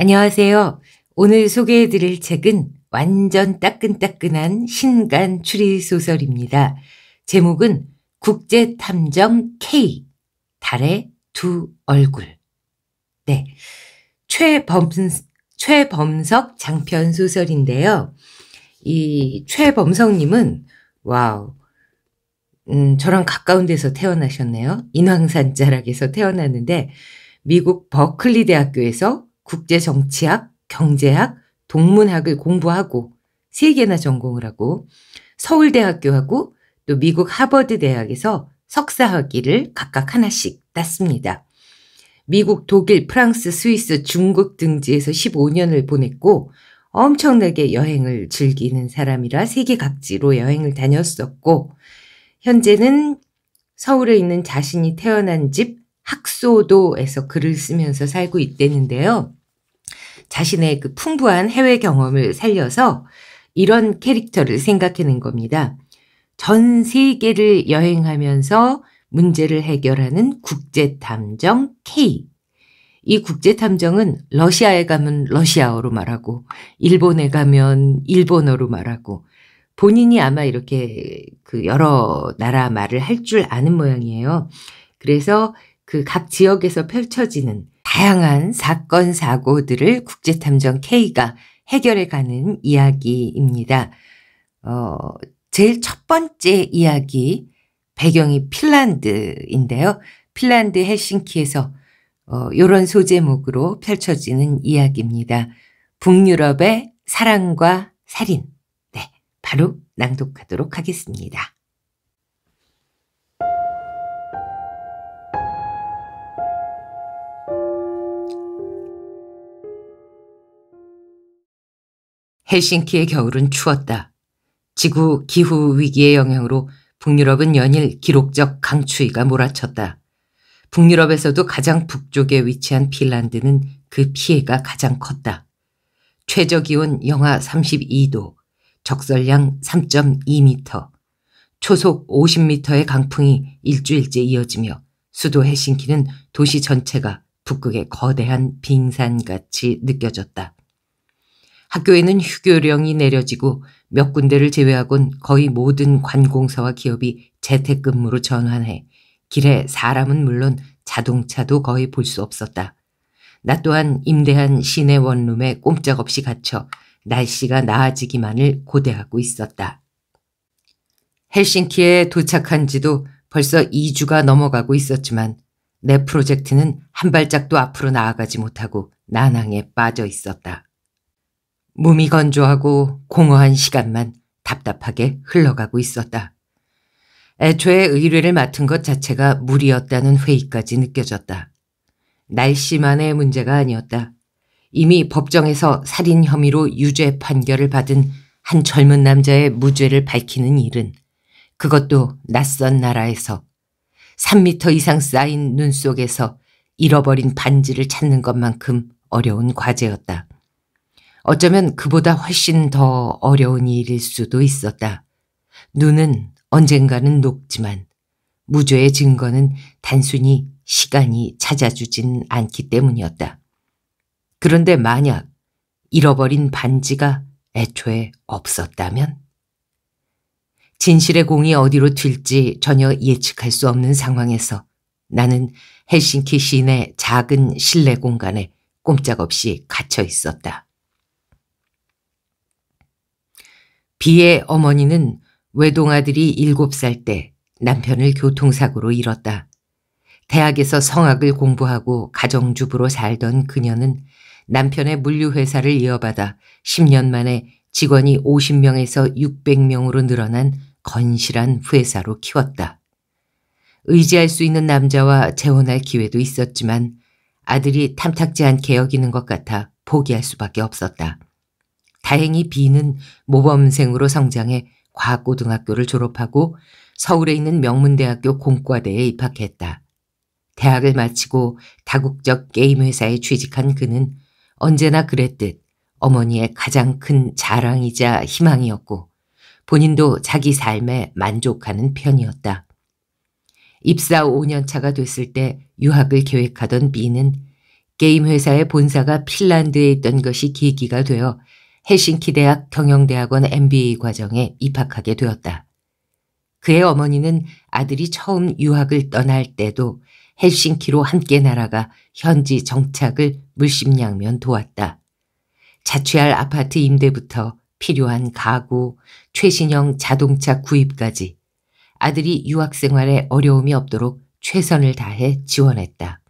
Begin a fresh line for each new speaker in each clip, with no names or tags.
안녕하세요. 오늘 소개해드릴 책은 완전 따끈따끈한 신간 추리소설입니다. 제목은 국제탐정 K, 달의 두 얼굴. 네. 최범, 최범석 장편 소설인데요. 이 최범석님은, 와우. 음, 저랑 가까운 데서 태어나셨네요. 인왕산 자락에서 태어났는데, 미국 버클리 대학교에서 국제 정치학, 경제학, 동문학을 공부하고 세 개나 전공을 하고 서울대학교하고 또 미국 하버드 대학에서 석사 학위를 각각 하나씩 땄습니다. 미국, 독일, 프랑스, 스위스, 중국 등지에서 15년을 보냈고 엄청나게 여행을 즐기는 사람이라 세계 각지로 여행을 다녔었고 현재는 서울에 있는 자신이 태어난 집 학소도에서 글을 쓰면서 살고 있대는데요. 자신의 그 풍부한 해외 경험을 살려서 이런 캐릭터를 생각해낸 겁니다. 전 세계를 여행하면서 문제를 해결하는 국제탐정 K. 이 국제탐정은 러시아에 가면 러시아어로 말하고, 일본에 가면 일본어로 말하고, 본인이 아마 이렇게 그 여러 나라 말을 할 줄 아는 모양이에요. 그래서 그 각 지역에서 펼쳐지는 다양한 사건, 사고들을 국제탐정 K가 해결해가는 이야기입니다. 어, 제일 첫 번째 이야기, 배경이 핀란드인데요. 핀란드 헬싱키에서 어, 요런 소제목으로 펼쳐지는 이야기입니다. 북유럽의 사랑과 살인. 네, 바로 낭독하도록 하겠습니다. 헬싱키의 겨울은 추웠다. 지구 기후 위기의 영향으로 북유럽은 연일 기록적 강추위가 몰아쳤다. 북유럽에서도 가장 북쪽에 위치한 핀란드는 그 피해가 가장 컸다. 최저기온 영하 32도, 적설량 3.2m, 초속 50m의 강풍이 일주일째 이어지며 수도 헬싱키는 도시 전체가 북극의 거대한 빙산같이 느껴졌다. 학교에는 휴교령이 내려지고 몇 군데를 제외하곤 거의 모든 관공서와 기업이 재택근무로 전환해 길에 사람은 물론 자동차도 거의 볼 수 없었다. 나 또한 임대한 시내 원룸에 꼼짝없이 갇혀 날씨가 나아지기만을 고대하고 있었다. 헬싱키에 도착한 지도 벌써 2주가 넘어가고 있었지만 내 프로젝트는 한 발짝도 앞으로 나아가지 못하고 난항에 빠져 있었다. 몸이 건조하고 공허한 시간만 답답하게 흘러가고 있었다. 애초에 의뢰를 맡은 것 자체가 무리였다는 회의까지 느껴졌다. 날씨만의 문제가 아니었다. 이미 법정에서 살인 혐의로 유죄 판결을 받은 한 젊은 남자의 무죄를 밝히는 일은 그것도 낯선 나라에서 3미터 이상 쌓인 눈 속에서 잃어버린 반지를 찾는 것만큼 어려운 과제였다. 어쩌면 그보다 훨씬 더 어려운 일일 수도 있었다. 눈은 언젠가는 녹지만 무죄의 증거는 단순히 시간이 찾아주진 않기 때문이었다. 그런데 만약 잃어버린 반지가 애초에 없었다면? 진실의 공이 어디로 튈지 전혀 예측할 수 없는 상황에서 나는 헬싱키 시내 작은 실내 공간에 꼼짝없이 갇혀 있었다. 비의 어머니는 외동아들이 7살 때 남편을 교통사고로 잃었다. 대학에서 성악을 공부하고 가정주부로 살던 그녀는 남편의 물류회사를 이어받아 10년 만에 직원이 50명에서 600명으로 늘어난 건실한 회사로 키웠다. 의지할 수 있는 남자와 재혼할 기회도 있었지만 아들이 탐탁지 않게 여기는 것 같아 포기할 수밖에 없었다. 다행히 B는 모범생으로 성장해 과학고등학교를 졸업하고 서울에 있는 명문대학교 공과대에 입학했다. 대학을 마치고 다국적 게임 회사에 취직한 그는 언제나 그랬듯 어머니의 가장 큰 자랑이자 희망이었고 본인도 자기 삶에 만족하는 편이었다. 입사 5년 차가 됐을 때 유학을 계획하던 B는 게임 회사의 본사가 핀란드에 있던 것이 계기가 되어 헬싱키 대학 경영대학원 MBA 과정에 입학하게 되었다. 그의 어머니는 아들이 처음 유학을 떠날 때도 헬싱키로 함께 날아가 현지 정착을 물심양면 도왔다. 자취할 아파트 임대부터 필요한 가구, 최신형 자동차 구입까지 아들이 유학생활에 어려움이 없도록 최선을 다해 지원했다.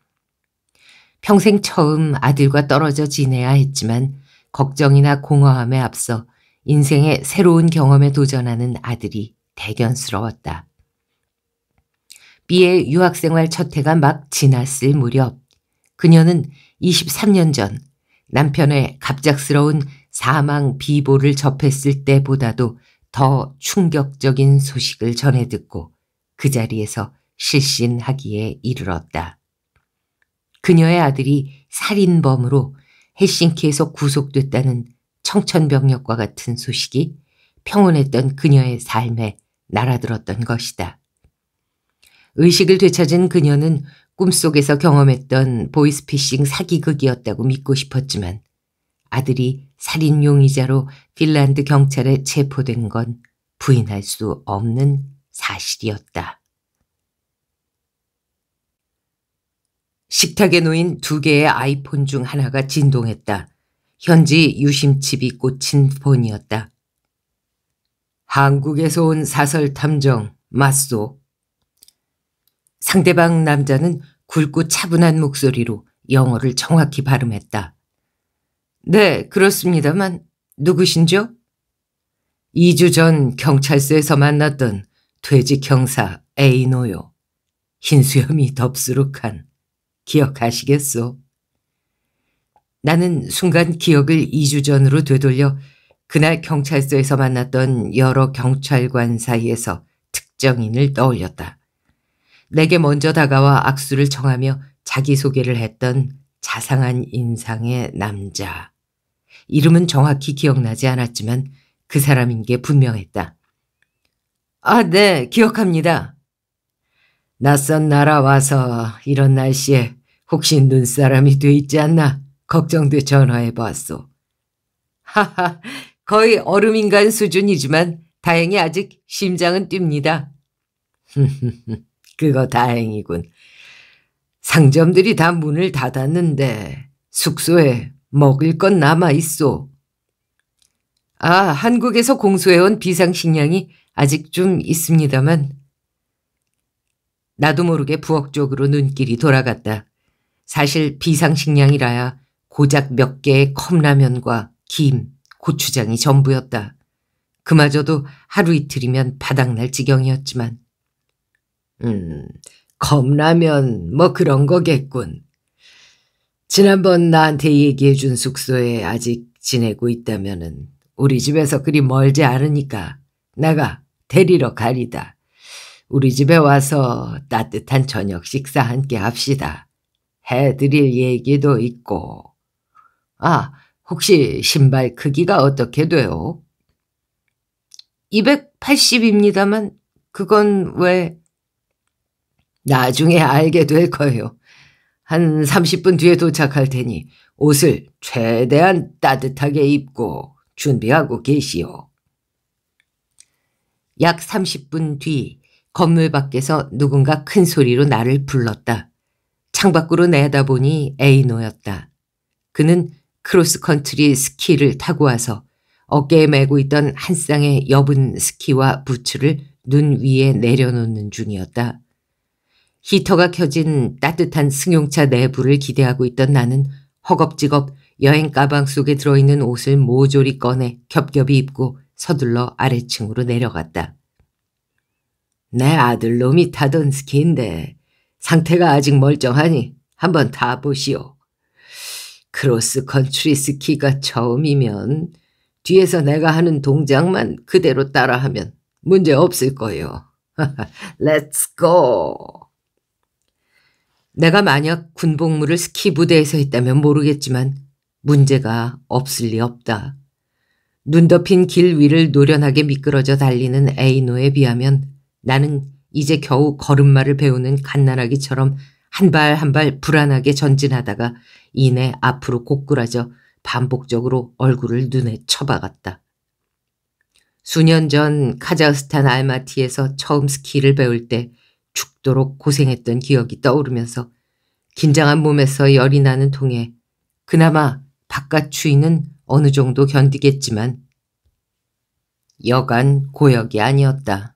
평생 처음 아들과 떨어져 지내야 했지만 걱정이나 공허함에 앞서 인생의 새로운 경험에 도전하는 아들이 대견스러웠다. B의 유학생활 첫 해가 막 지났을 무렵 그녀는 23년 전 남편의 갑작스러운 사망 비보를 접했을 때보다도 더 충격적인 소식을 전해 듣고 그 자리에서 실신하기에 이르렀다. 그녀의 아들이 살인범으로 헬싱키에서 구속됐다는 청천벽력과 같은 소식이 평온했던 그녀의 삶에 날아들었던 것이다. 의식을 되찾은 그녀는 꿈속에서 경험했던 보이스피싱 사기극이었다고 믿고 싶었지만 아들이 살인 용의자로 핀란드 경찰에 체포된 건 부인할 수 없는 사실이었다. 식탁에 놓인 두 개의 아이폰 중 하나가 진동했다. 현지 유심칩이 꽂힌 폰이었다. 한국에서 온 사설 탐정 맞소. 상대방 남자는 굵고 차분한 목소리로 영어를 정확히 발음했다. 네, 그렇습니다만 누구신죠? 2주 전 경찰서에서 만났던 퇴직 형사 에이노요. 흰수염이 덥수룩한 기억하시겠소? 나는 순간 기억을 2주 전으로 되돌려 그날 경찰서에서 만났던 여러 경찰관 사이에서 특정인을 떠올렸다. 내게 먼저 다가와 악수를 청하며 자기소개를 했던 자상한 인상의 남자. 이름은 정확히 기억나지 않았지만 그 사람인 게 분명했다. 아, 네, 기억합니다. 낯선 나라 와서 이런 날씨에 혹시 눈사람이 돼 있지 않나 걱정돼 전화해봤소. 하하, 거의 얼음인간 수준이지만 다행히 아직 심장은 뜁니다. 그거 다행이군. 상점들이 다 문을 닫았는데 숙소에 먹을 건 남아있소. 아, 한국에서 공수해온 비상식량이 아직 좀 있습니다만 나도 모르게 부엌 쪽으로 눈길이 돌아갔다. 사실 비상식량이라야 고작 몇 개의 컵라면과 김, 고추장이 전부였다. 그마저도 하루 이틀이면 바닥날 지경이었지만. 음, 컵라면 뭐 그런 거겠군. 지난번 나한테 얘기해 준 숙소에 아직 지내고 있다면은 우리 집에서 그리 멀지 않으니까 나가 데리러 가리다. 우리 집에 와서 따뜻한 저녁 식사 함께 합시다. 해드릴 얘기도 있고. 아, 혹시 신발 크기가 어떻게 돼요? 280입니다만 그건 왜? 나중에 알게 될 거예요. 한 30분 뒤에 도착할 테니 옷을 최대한 따뜻하게 입고 준비하고 계시오. 약 30분 뒤 건물 밖에서 누군가 큰 소리로 나를 불렀다. 창밖으로 내다보니 에이노였다. 그는 크로스컨트리 스키를 타고 와서 어깨에 메고 있던 한 쌍의 여분 스키와 부츠를 눈 위에 내려놓는 중이었다. 히터가 켜진 따뜻한 승용차 내부를 기대하고 있던 나는 허겁지겁 여행 가방 속에 들어있는 옷을 모조리 꺼내 겹겹이 입고 서둘러 아래층으로 내려갔다. 내 아들놈이 타던 스키인데 상태가 아직 멀쩡하니 한번 다 보시오. 크로스 컨트리 스키가 처음이면 뒤에서 내가 하는 동작만 그대로 따라하면 문제 없을 거예요. 렛츠 고! 내가 만약 군복무를 스키 부대에서 했다면 모르겠지만 문제가 없을 리 없다. 눈 덮인 길 위를 노련하게 미끄러져 달리는 에이노에 비하면 나는 이제 겨우 걸음마를 배우는 갓난아기처럼 한 발 한 발 불안하게 전진하다가 이내 앞으로 고꾸라져 반복적으로 얼굴을 눈에 쳐박았다. 수년 전 카자흐스탄 알마티에서 처음 스키를 배울 때 죽도록 고생했던 기억이 떠오르면서 긴장한 몸에서 열이 나는 통에 그나마 바깥 추위는 어느 정도 견디겠지만 여간 고역이 아니었다.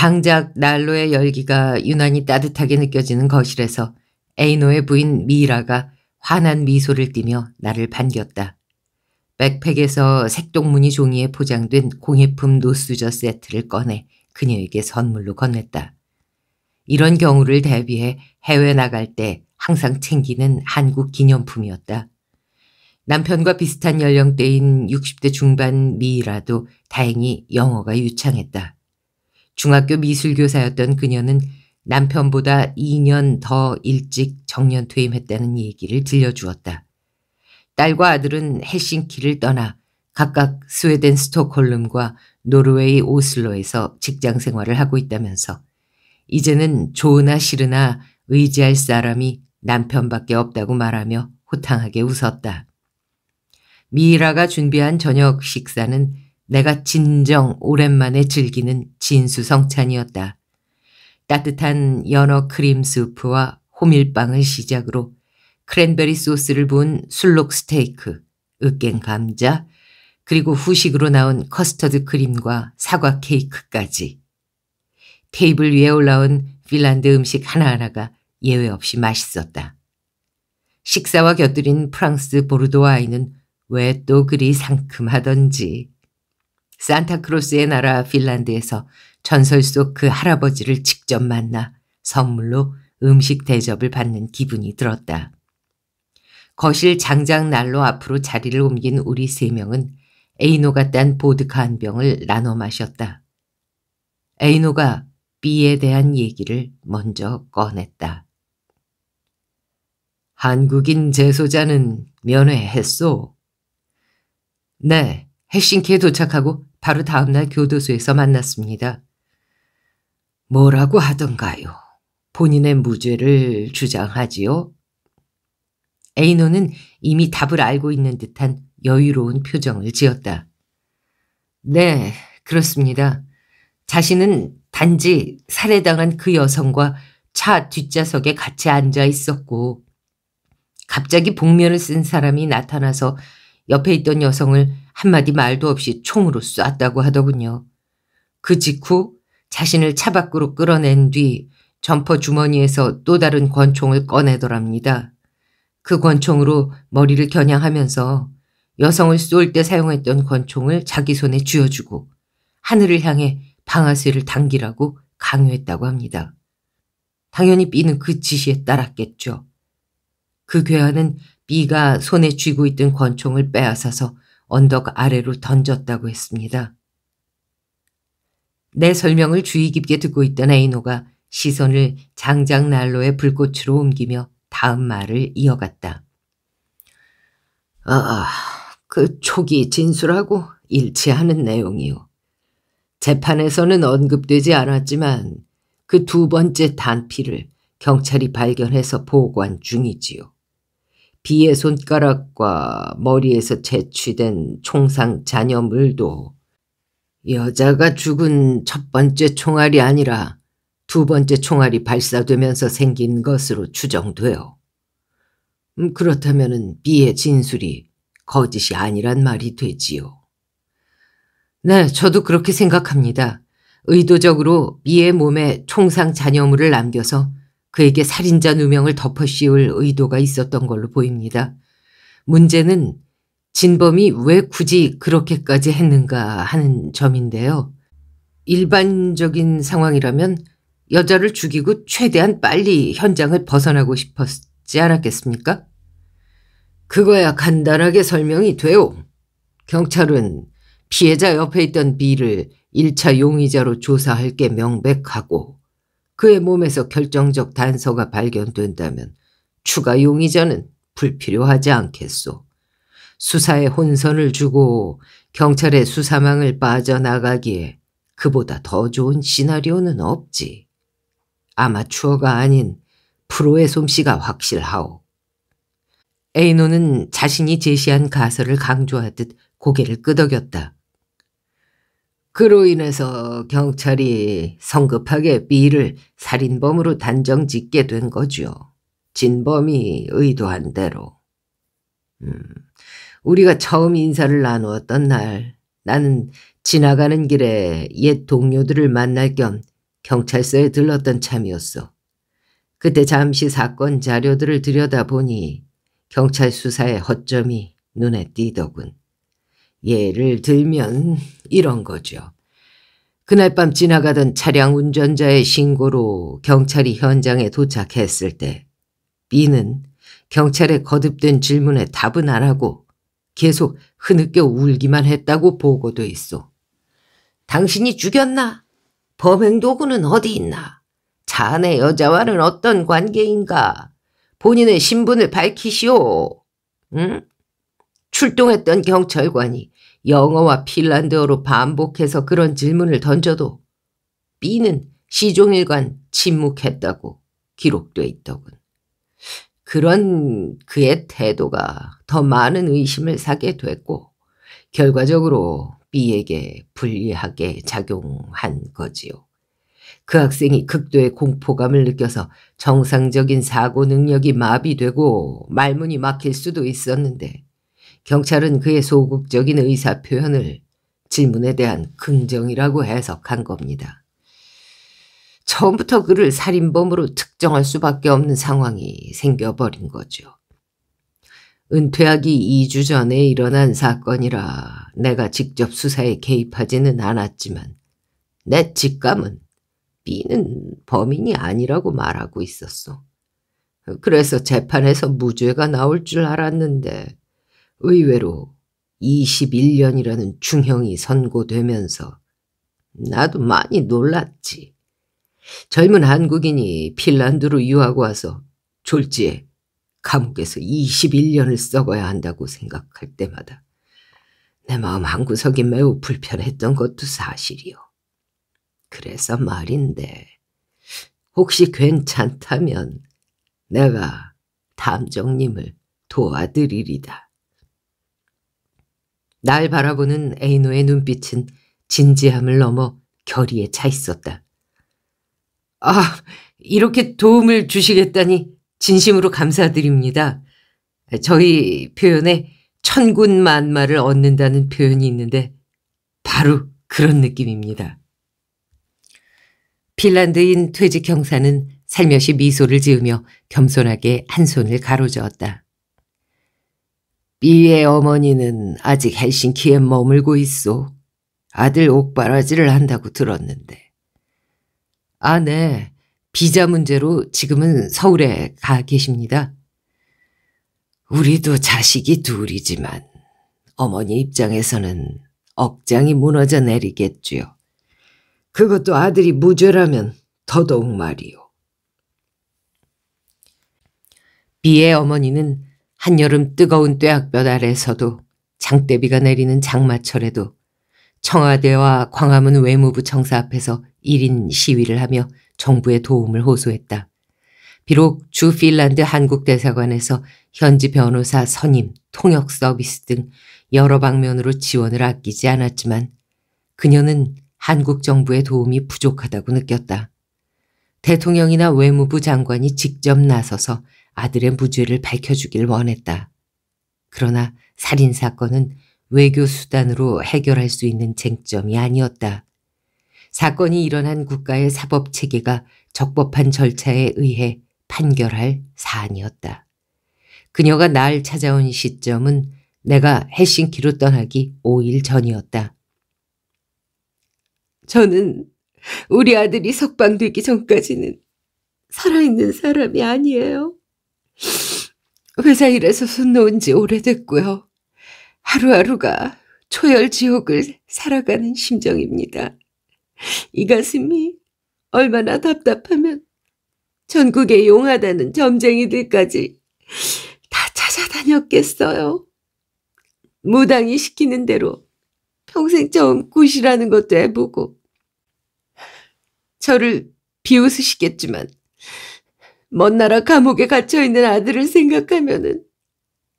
장작 난로의 열기가 유난히 따뜻하게 느껴지는 거실에서 에이노의 부인 미이라가 환한 미소를 띠며 나를 반겼다. 백팩에서 색동무늬 종이에 포장된 공예품 노수저 세트를 꺼내 그녀에게 선물로 건넸다. 이런 경우를 대비해 해외 나갈 때 항상 챙기는 한국 기념품이었다. 남편과 비슷한 연령대인 60대 중반 미이라도 다행히 영어가 유창했다. 중학교 미술교사였던 그녀는 남편보다 2년 더 일찍 정년 퇴임했다는 얘기를 들려주었다. 딸과 아들은 헬싱키를 떠나 각각 스웨덴 스톡홀름과 노르웨이 오슬로에서 직장 생활을 하고 있다면서 이제는 좋으나 싫으나 의지할 사람이 남편밖에 없다고 말하며 호탕하게 웃었다. 미이라가 준비한 저녁 식사는 내가 진정 오랜만에 즐기는 진수성찬이었다. 따뜻한 연어 크림 수프와 호밀빵을 시작으로 크랜베리 소스를 부은 술록 스테이크, 으깬 감자, 그리고 후식으로 나온 커스터드 크림과 사과 케이크까지. 테이블 위에 올라온 핀란드 음식 하나하나가 예외 없이 맛있었다. 식사와 곁들인 프랑스 보르도 와인은 왜 또 그리 상큼하던지. 산타크로스의 나라 핀란드에서 전설 속 그 할아버지를 직접 만나 선물로 음식 대접을 받는 기분이 들었다. 거실 장장 난로 앞으로 자리를 옮긴 우리 세 명은 에이노가 딴 보드카 한 병을 나눠 마셨다. 에이노가 B에 대한 얘기를 먼저 꺼냈다. 한국인 재소자는 면회했소? 네, 헬싱키에 도착하고 바로 다음날 교도소에서 만났습니다. 뭐라고 하던가요? 본인의 무죄를 주장하지요? 에이노는 이미 답을 알고 있는 듯한 여유로운 표정을 지었다. 네, 그렇습니다. 자신은 단지 살해당한 그 여성과 차 뒷좌석에 같이 앉아 있었고, 갑자기 복면을 쓴 사람이 나타나서 옆에 있던 여성을 한마디 말도 없이 총으로 쐈다고 하더군요. 그 직후 자신을 차 밖으로 끌어낸 뒤 점퍼 주머니에서 또 다른 권총을 꺼내더랍니다. 그 권총으로 머리를 겨냥하면서 여성을 쏠 때 사용했던 권총을 자기 손에 쥐어주고 하늘을 향해 방아쇠를 당기라고 강요했다고 합니다. 당연히 B는 그 지시에 따랐겠죠. 그 괴한은 미가 손에 쥐고 있던 권총을 빼앗아서 언덕 아래로 던졌다고 했습니다. 내 설명을 주의 깊게 듣고 있던 에이노가 시선을 장작 난로의 불꽃으로 옮기며 다음 말을 이어갔다. 아, 그 초기 진술하고 일치하는 내용이요. 재판에서는 언급되지 않았지만 그 두 번째 단피를 경찰이 발견해서 보관 중이지요. 비의 손가락과 머리에서 채취된 총상 잔여물도 여자가 죽은 첫 번째 총알이 아니라 두 번째 총알이 발사되면서 생긴 것으로 추정돼요. 음, 그렇다면 비의 진술이 거짓이 아니란 말이 되지요. 네, 저도 그렇게 생각합니다. 의도적으로 B의 몸에 총상 잔여물을 남겨서 그에게 살인자 누명을 덮어씌울 의도가 있었던 걸로 보입니다. 문제는 진범이 왜 굳이 그렇게까지 했는가 하는 점인데요. 일반적인 상황이라면 여자를 죽이고 최대한 빨리 현장을 벗어나고 싶었지 않았겠습니까? 그거야 간단하게 설명이 돼요. 경찰은 피해자 옆에 있던 B를 1차 용의자로 조사할 게 명백하고 그의 몸에서 결정적 단서가 발견된다면 추가 용의자는 불필요하지 않겠소. 수사에 혼선을 주고 경찰의 수사망을 빠져나가기에 그보다 더 좋은 시나리오는 없지. 아마추어가 아닌 프로의 솜씨가 확실하오. 에이노는 자신이 제시한 가설을 강조하듯 고개를 끄덕였다. 그로 인해서 경찰이 성급하게 B를 살인범으로 단정 짓게 된 거지요. 진범이 의도한 대로. 음, 우리가 처음 인사를 나누었던 날 나는 지나가는 길에 옛 동료들을 만날 겸 경찰서에 들렀던 참이었어. 그때 잠시 사건 자료들을 들여다보니 경찰 수사의 허점이 눈에 띄더군. 예를 들면 이런 거죠. 그날 밤 지나가던 차량 운전자의 신고로 경찰이 현장에 도착했을 때 B는 경찰의 거듭된 질문에 답은 안 하고 계속 흐느껴 울기만 했다고 보고도 있어. 당신이 죽였나? 범행 도구는 어디 있나? 자네 여자와는 어떤 관계인가? 본인의 신분을 밝히시오. 응? 출동했던 경찰관이 영어와 핀란드어로 반복해서 그런 질문을 던져도 B는 시종일관 침묵했다고 기록돼 있더군. 그런 그의 태도가 더 많은 의심을 사게 됐고 결과적으로 B에게 불리하게 작용한 거지요. 그 학생이 극도의 공포감을 느껴서 정상적인 사고 능력이 마비되고 말문이 막힐 수도 있었는데 경찰은 그의 소극적인 의사 표현을 질문에 대한 긍정이라고 해석한 겁니다. 처음부터 그를 살인범으로 특정할 수밖에 없는 상황이 생겨버린 거죠. 은퇴하기 2주 전에 일어난 사건이라 내가 직접 수사에 개입하지는 않았지만 내 직감은 B는 범인이 아니라고 말하고 있었어. 그래서 재판에서 무죄가 나올 줄 알았는데 의외로 21년이라는 중형이 선고되면서 나도 많이 놀랐지. 젊은 한국인이 핀란드로 유학 와서 졸지에 감옥에서 21년을 썩어야 한다고 생각할 때마다 내 마음 한구석이 매우 불편했던 것도 사실이요. 그래서 말인데 혹시 괜찮다면 내가 담정님을 도와드리리다. 날 바라보는 에이노의 눈빛은 진지함을 넘어 결의에 차 있었다. 아, 이렇게 도움을 주시겠다니 진심으로 감사드립니다. 저희 표현에 천군만마를 얻는다는 표현이 있는데 바로 그런 느낌입니다. 핀란드인 퇴직 형사는 살며시 미소를 지으며 겸손하게 한 손을 가로저었다. B의 어머니는 아직 헬싱키에 머물고 있어 아들 옥바라지를 한다고 들었는데. 아, 네. 비자 문제로 지금은 서울에 가 계십니다. 우리도 자식이 둘이지만 어머니 입장에서는 억장이 무너져 내리겠지요. 그것도 아들이 무죄라면 더더욱 말이요. 비의 어머니는 한여름 뜨거운 뙤약볕 아래서도 장대비가 내리는 장마철에도 청와대와 광화문 외무부 청사 앞에서 1인 시위를 하며 정부의 도움을 호소했다. 비록 주 핀란드 한국대사관에서 현지 변호사 선임, 통역 서비스 등 여러 방면으로 지원을 아끼지 않았지만 그녀는 한국 정부의 도움이 부족하다고 느꼈다. 대통령이나 외무부 장관이 직접 나서서 아들의 무죄를 밝혀주길 원했다. 그러나 살인사건은 외교 수단으로 해결할 수 있는 쟁점이 아니었다. 사건이 일어난 국가의 사법체계가 적법한 절차에 의해 판결할 사안이었다. 그녀가 날 찾아온 시점은 내가 헬싱키로 떠나기 5일 전이었다.
저는 우리 아들이 석방되기 전까지는 살아있는 사람이 아니에요. 회사 일에서 손 놓은 지 오래됐고요. 하루하루가 초열지옥을 살아가는 심정입니다. 이 가슴이 얼마나 답답하면 전국에 용하다는 점쟁이들까지 다 찾아다녔겠어요. 무당이 시키는 대로 평생 처음 굿이라는 것도 해보고 저를 비웃으시겠지만 먼 나라 감옥에 갇혀있는 아들을 생각하면은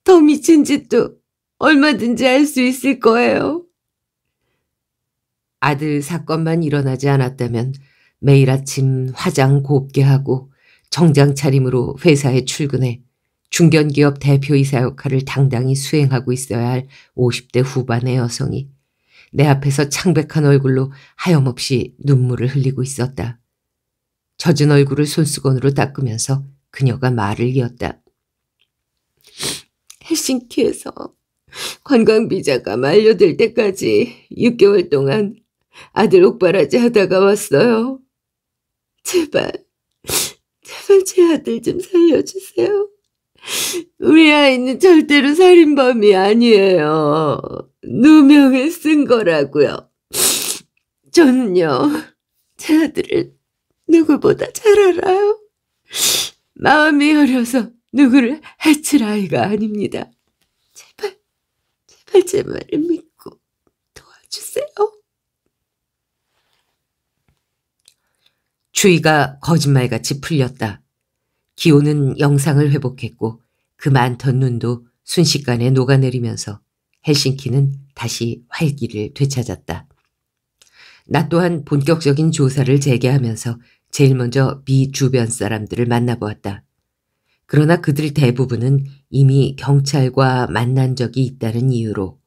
더 미친 짓도 얼마든지 할 수 있을 거예요. 아들 사건만
일어나지 않았다면 매일 아침 화장 곱게 하고 정장 차림으로 회사에 출근해 중견기업 대표이사 역할을 당당히 수행하고 있어야 할 50대 후반의 여성이 내 앞에서 창백한 얼굴로 하염없이 눈물을 흘리고 있었다. 젖은 얼굴을 손수건으로 닦으면서 그녀가 말을 이었다.
헬싱키에서 관광비자가 만료될 때까지 6개월 동안 아들 옥바라지 하다가 왔어요. 제발, 제발 제 아들 좀 살려주세요. 우리 아이는 절대로 살인범이 아니에요. 누명을 쓴 거라고요. 저는요, 제 아들을 누구보다 잘 알아요. 마음이 어려서 누구를 해칠 아이가 아닙니다. 제발, 제발 제 말을 믿고 도와주세요.
추위가 거짓말같이 풀렸다. 기호는 영상을 회복했고 그 많던 눈도 순식간에 녹아내리면서 헬싱키는 다시 활기를 되찾았다. 나 또한 본격적인 조사를 재개하면서 제일 먼저 미 주변 사람들을 만나보았다. 그러나 그들 대부분은 이미 경찰과 만난 적이 있다는 이유로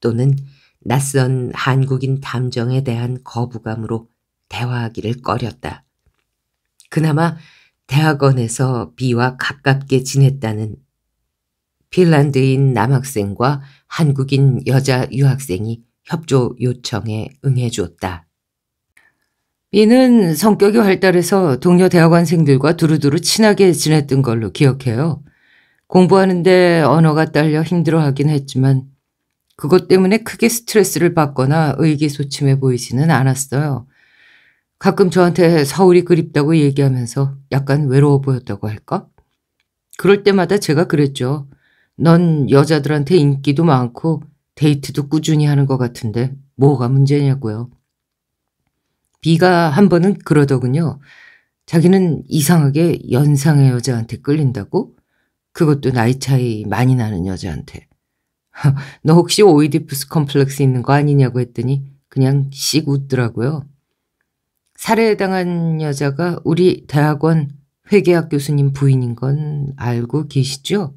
또는 낯선 한국인 담정에 대한 거부감으로 대화하기를 꺼렸다. 그나마 대학원에서 B와 가깝게 지냈다는 핀란드인 남학생과 한국인 여자 유학생이 협조 요청에 응해주었다. B는 성격이 활달해서 동료 대학원생들과 두루두루 친하게 지냈던 걸로 기억해요. 공부하는데 언어가 딸려 힘들어하긴 했지만 그것 때문에 크게 스트레스를 받거나 의기소침해 보이지는 않았어요. 가끔 저한테 서울이 그립다고 얘기하면서 약간 외로워 보였다고 할까? 그럴 때마다 제가 그랬죠. 넌 여자들한테 인기도 많고 데이트도 꾸준히 하는 것 같은데 뭐가 문제냐고요. 비가 한 번은 그러더군요. 자기는 이상하게 연상의 여자한테 끌린다고? 그것도 나이 차이 많이 나는 여자한테. 너 혹시 오이디푸스 컴플렉스 있는 거 아니냐고 했더니 그냥 씩 웃더라고요. 살해당한 여자가 우리 대학원 회계학 교수님 부인인 건 알고 계시죠?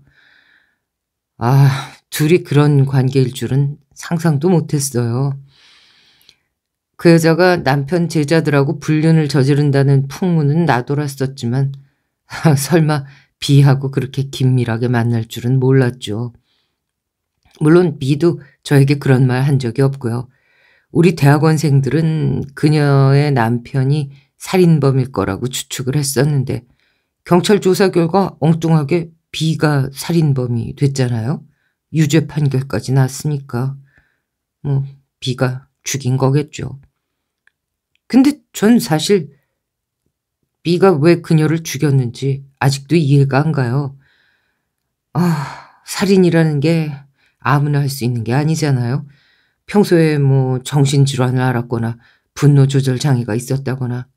아, 둘이 그런 관계일 줄은 상상도 못했어요. 그 여자가 남편 제자들하고 불륜을 저지른다는 풍문은 나돌았었지만 설마 비하고 그렇게 긴밀하게 만날 줄은 몰랐죠. 물론 B도 저에게 그런 말 한 적이 없고요. 우리 대학원생들은 그녀의 남편이 살인범일 거라고 추측을 했었는데 경찰 조사 결과 엉뚱하게 비가 살인범이 됐잖아요. 유죄 판결까지 났으니까 뭐비가 죽인 거겠죠. 근데 전 사실 B가 왜 그녀를 죽였는지 아직도 이해가 안 가요. 아, 살인이라는 게 아무나 할 수 있는 게 아니잖아요. 평소에 뭐 정신질환을 앓았거나 분노 조절 장애가 있었다거나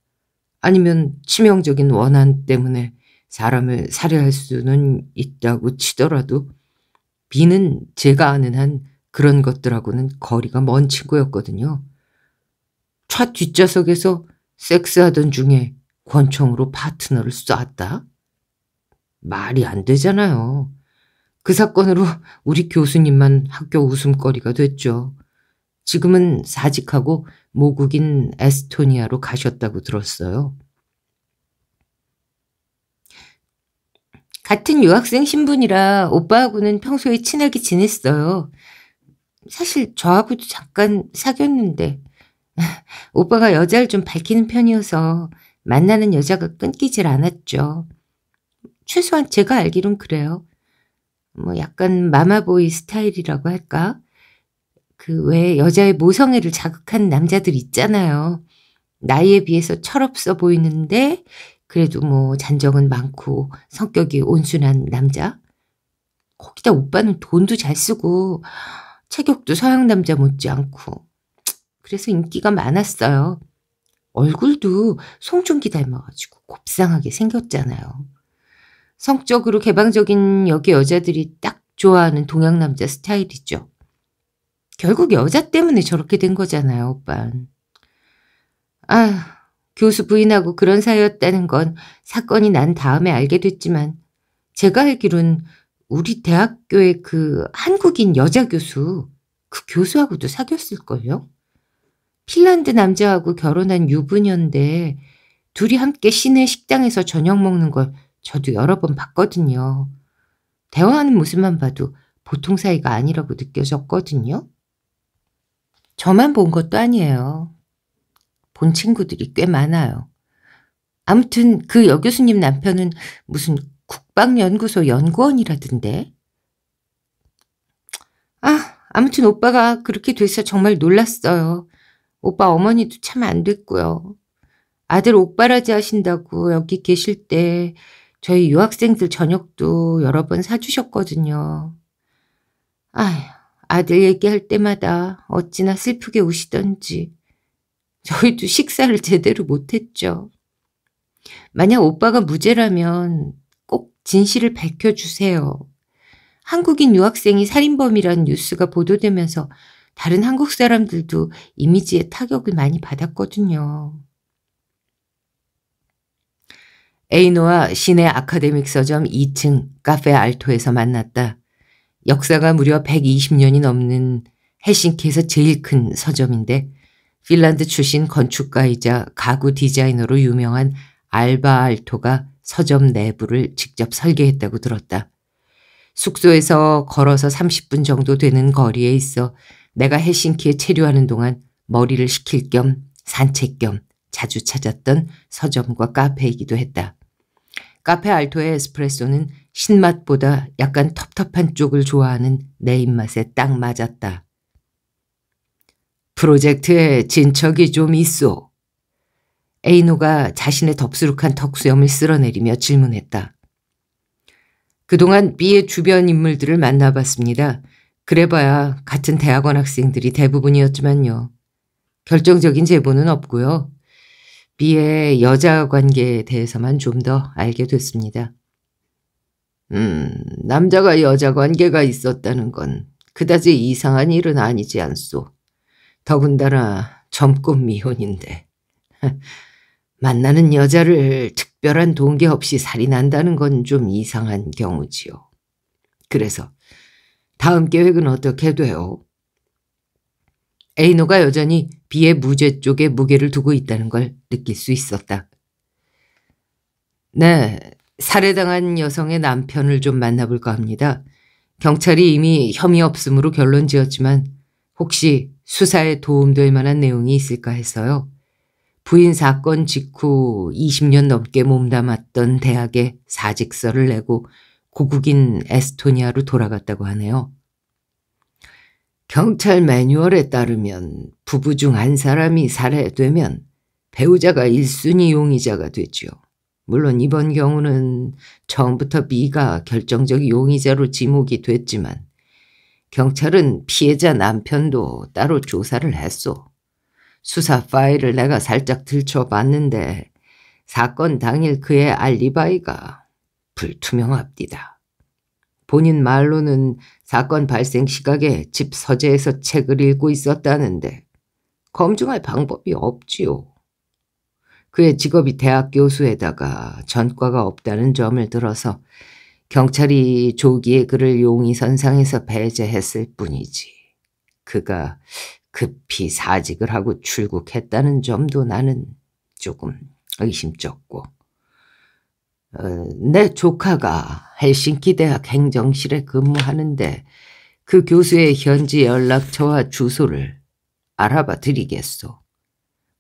아니면 치명적인 원한 때문에 사람을 살해할 수는 있다고 치더라도 b 는 제가 아는 한 그런 것들하고는 거리가 먼 친구였거든요. 차 뒷좌석에서 섹스하던 중에 권총으로 파트너를 쐈다? 말이 안 되잖아요. 그 사건으로 우리 교수님만 학교 웃음거리가 됐죠. 지금은 사직하고 모국인 에스토니아로 가셨다고 들었어요. 같은 유학생 신분이라 오빠하고는 평소에 친하게 지냈어요. 사실 저하고도 잠깐 사귀었는데 오빠가 여자를 좀 밝히는 편이어서 만나는 여자가 끊기질 않았죠. 최소한 제가 알기론 그래요. 뭐 약간 마마보이 스타일이라고 할까? 그 왜 여자의 모성애를 자극한 남자들 있잖아요. 나이에 비해서 철없어 보이는데 그래도 뭐 잔정은 많고 성격이 온순한 남자. 거기다 오빠는 돈도 잘 쓰고 체격도 서양 남자 못지않고 그래서 인기가 많았어요. 얼굴도 송중기 닮아가지고 곱상하게 생겼잖아요. 성적으로 개방적인 여기 여자들이 딱 좋아하는 동양 남자 스타일이죠. 결국 여자 때문에 저렇게 된 거잖아요, 오빤. 아, 교수 부인하고 그런 사이였다는 건 사건이 난 다음에 알게 됐지만 제가 알기론 우리 대학교의 그 한국인 여자 교수 그 교수하고도 사귀었을걸요? 핀란드 남자하고 결혼한 유부녀인데 둘이 함께 시내 식당에서 저녁 먹는 걸 저도 여러 번 봤거든요. 대화하는 모습만 봐도 보통 사이가 아니라고 느껴졌거든요. 저만 본 것도 아니에요. 본 친구들이 꽤 많아요. 아무튼 그 여교수님 남편은 무슨 국방연구소 연구원이라던데. 아, 아무튼 오빠가 그렇게 돼서 정말 놀랐어요. 오빠 어머니도 참 안 됐고요. 아들 옥바라지 하신다고 여기 계실 때 저희 유학생들 저녁도 여러 번 사주셨거든요. 아휴, 아들 얘기할 때마다 어찌나 슬프게 우시던지 저희도 식사를 제대로 못했죠. 만약 오빠가 무죄라면 꼭 진실을 밝혀주세요. 한국인 유학생이 살인범이라는 뉴스가 보도되면서 다른 한국 사람들도 이미지에 타격을 많이 받았거든요. 에이노와 시내 아카데믹 서점 2층 카페 알토에서 만났다. 역사가 무려 120년이 넘는 헬싱키에서 제일 큰 서점인데 핀란드 출신 건축가이자 가구 디자이너로 유명한 알바 알토가 서점 내부를 직접 설계했다고 들었다. 숙소에서 걸어서 30분 정도 되는 거리에 있어 내가 헬싱키에 체류하는 동안 머리를 식힐 겸 산책 겸 자주 찾았던 서점과 카페이기도 했다. 카페 알토의 에스프레소는 신맛보다 약간 텁텁한 쪽을 좋아하는 내 입맛에 딱 맞았다. 프로젝트에 진척이 좀 있소. 에이노가 자신의 덥수룩한 턱수염을 쓸어내리며 질문했다. 그동안 B의 주변 인물들을 만나봤습니다. 그래봐야 같은 대학원 학생들이 대부분이었지만요. 결정적인 제보는 없고요. B의 여자 관계에 대해서만 좀 더 알게 됐습니다. 음, 남자가 여자 관계가 있었다는 건 그다지 이상한 일은 아니지 않소. 더군다나 젊고 미혼인데. 만나는 여자를 특별한 동기 없이 살인한다는 건 좀 이상한 경우지요. 그래서 다음 계획은 어떻게 돼요? 에이노가 여전히 비의 무죄 쪽에 무게를 두고 있다는 걸 느낄 수 있었다. 네, 살해당한 여성의 남편을 좀 만나볼까 합니다. 경찰이 이미 혐의 없음으로 결론 지었지만 혹시 수사에 도움될 만한 내용이 있을까 해서요. 부인 사건 직후 20년 넘게 몸담았던 대학에 사직서를 내고 고국인 에스토니아로 돌아갔다고 하네요. 경찰 매뉴얼에 따르면 부부 중 한 사람이 살해되면 배우자가 1순위 용의자가 되지요. 물론 이번 경우는 처음부터 B가 결정적 용의자로 지목이 됐지만 경찰은 피해자 남편도 따로 조사를 했소. 수사 파일을 내가 살짝 들춰봤는데 사건 당일 그의 알리바이가 불투명합니다. 본인 말로는 사건 발생 시각에 집 서재에서 책을 읽고 있었다는데 검증할 방법이 없지요. 그의 직업이 대학 교수에다가 전과가 없다는 점을 들어서 경찰이 조기에 그를 용의선상에서 배제했을 뿐이지. 그가 급히 사직을 하고 출국했다는 점도 나는 조금 의심쩍고 어, 내 조카가 헬싱키 대학 행정실에 근무하는데 그 교수의 현지 연락처와 주소를 알아봐 드리겠소.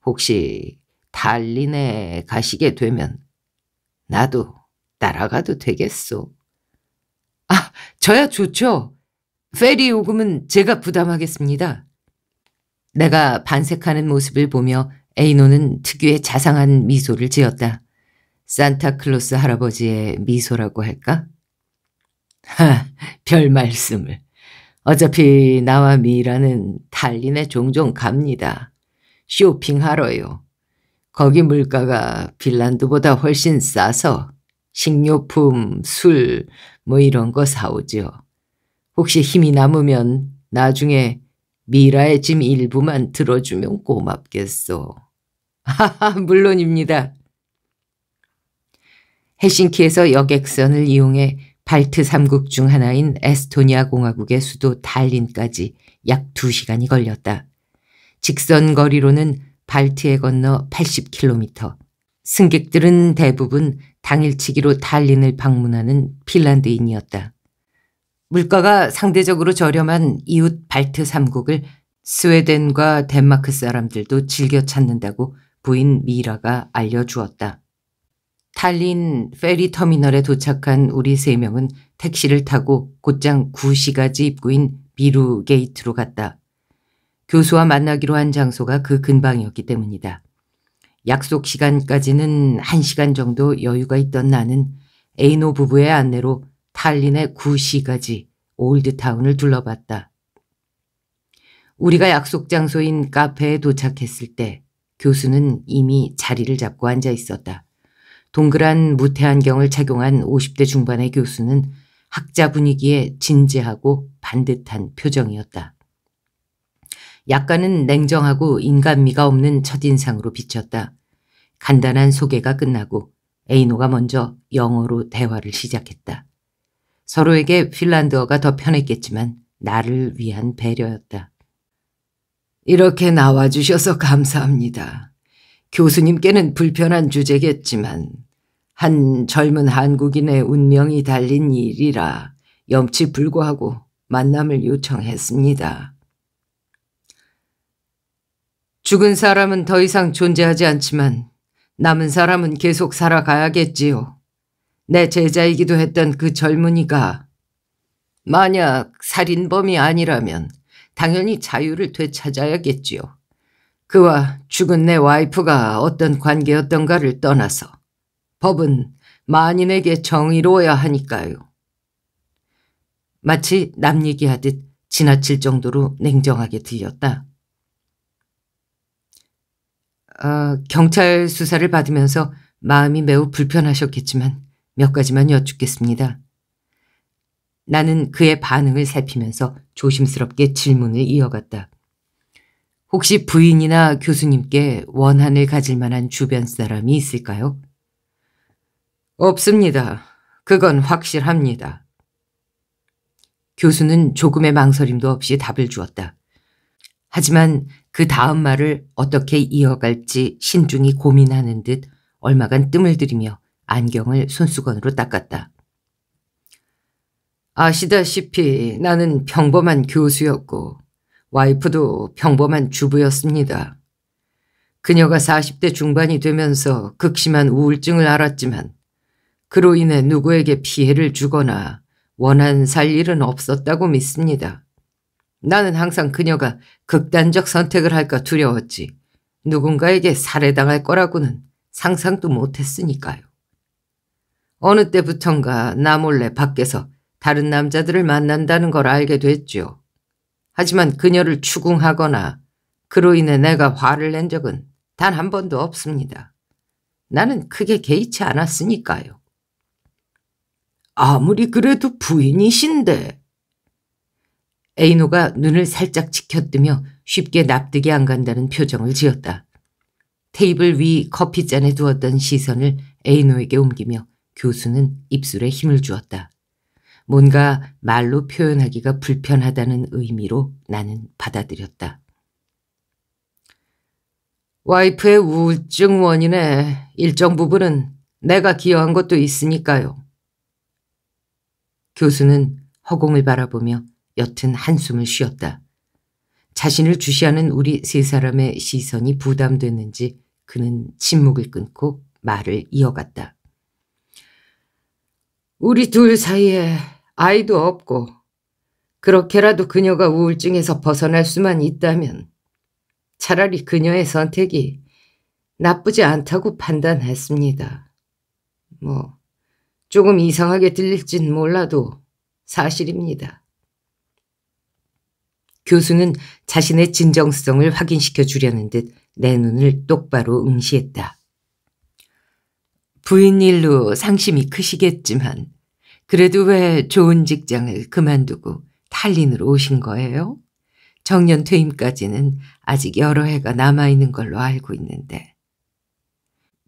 혹시 달린에 가시게 되면 나도 따라가도 되겠소. 아, 저야 좋죠. 페리 요금은 제가 부담하겠습니다. 내가 반색하는 모습을 보며 에이노는 특유의 자상한 미소를 지었다. 산타클로스 할아버지의 미소라고 할까? 하, 별 말씀을. 어차피 나와 미라는 달린에 종종 갑니다. 쇼핑하러요. 거기 물가가 핀란드보다 훨씬 싸서 식료품, 술, 뭐 이런 거사오죠 혹시 힘이 남으면 나중에 미라의 짐 일부만 들어주면 고맙겠소. 하하, 물론입니다. 헬싱키에서 여객선을 이용해 발트 3국 중 하나인 에스토니아 공화국의 수도 달린까지 약 2시간이 걸렸다. 직선 거리로는 발트에 건너 80km. 승객들은 대부분 당일치기로 달린을 방문하는 핀란드인이었다. 물가가 상대적으로 저렴한 이웃 발트 3국을 스웨덴과 덴마크 사람들도 즐겨 찾는다고 부인 미라가 알려주었다. 탈린 페리 터미널에 도착한 우리 세 명은 택시를 타고 곧장 구시가지 입구인 미루 게이트로 갔다. 교수와 만나기로 한 장소가 그 근방이었기 때문이다. 약속 시간까지는 한시간 정도 여유가 있던 나는 에이노 부부의 안내로 탈린의 구시가지 올드타운을 둘러봤다. 우리가 약속 장소인 카페에 도착했을 때 교수는 이미 자리를 잡고 앉아 있었다. 동그란 무태안경을 착용한 50대 중반의 교수는 학자 분위기에 진지하고 반듯한 표정이었다. 약간은 냉정하고 인간미가 없는 첫인상으로 비쳤다. 간단한 소개가 끝나고 에이노가 먼저 영어로 대화를 시작했다. 서로에게 핀란드어가 더 편했겠지만 나를 위한 배려였다. 이렇게 나와주셔서 감사합니다. 교수님께는 불편한 주제겠지만 한 젊은 한국인의 운명이 달린 일이라 염치 불구하고 만남을 요청했습니다. 죽은 사람은 더 이상 존재하지 않지만 남은 사람은 계속 살아가야겠지요. 내 제자이기도 했던 그 젊은이가 만약 살인범이 아니라면 당연히 자유를 되찾아야겠지요. 그와 죽은 내 와이프가 어떤 관계였던가를 떠나서 법은 만인에게 정의로워야 하니까요. 마치 남 얘기하듯 지나칠 정도로 냉정하게 들렸다. 아, 경찰 수사를 받으면서 마음이 매우 불편하셨겠지만 몇 가지만 여쭙겠습니다. 나는 그의 반응을 살피면서 조심스럽게 질문을 이어갔다. 혹시 부인이나 교수님께 원한을 가질 만한 주변 사람이 있을까요? 없습니다. 그건 확실합니다. 교수는 조금의 망설임도 없이 답을 주었다. 하지만 그 다음 말을 어떻게 이어갈지 신중히 고민하는 듯 얼마간 뜸을 들이며 안경을 손수건으로 닦았다. 아시다시피 나는 평범한 교수였고 와이프도 평범한 주부였습니다. 그녀가 40대 중반이 되면서 극심한 우울증을 앓았지만 그로 인해 누구에게 피해를 주거나 원한 살 일은 없었다고 믿습니다. 나는 항상 그녀가 극단적 선택을 할까 두려웠지 누군가에게 살해당할 거라고는 상상도 못했으니까요. 어느 때부턴가 나 몰래 밖에서 다른 남자들을 만난다는 걸 알게 됐죠 하지만 그녀를 추궁하거나 그로 인해 내가 화를 낸 적은 단 한 번도 없습니다. 나는 크게 개의치 않았으니까요. 아무리 그래도 부인이신데. 에이노가 눈을 살짝 지켜뜨며 쉽게 납득이 안 간다는 표정을 지었다. 테이블 위 커피잔에 두었던 시선을 에이노에게 옮기며 교수는 입술에 힘을 주었다. 뭔가 말로 표현하기가 불편하다는 의미로 나는 받아들였다. 와이프의 우울증 원인의 일정 부분은 내가 기여한 것도 있으니까요. 교수는 허공을 바라보며 옅은 한숨을 쉬었다. 자신을 주시하는 우리 세 사람의 시선이 부담됐는지 그는 침묵을 끊고 말을 이어갔다. 우리 둘 사이에 아이도 없고 그렇게라도 그녀가 우울증에서 벗어날 수만 있다면 차라리 그녀의 선택이 나쁘지 않다고 판단했습니다. 뭐 조금 이상하게 들릴진 몰라도 사실입니다. 교수는 자신의 진정성을 확인시켜 주려는 듯 내 눈을 똑바로 응시했다. 부인 일로 상심이 크시겠지만 그래도 왜 좋은 직장을 그만두고 탈린으로 오신 거예요? 정년 퇴임까지는 아직 여러 해가 남아있는 걸로 알고 있는데.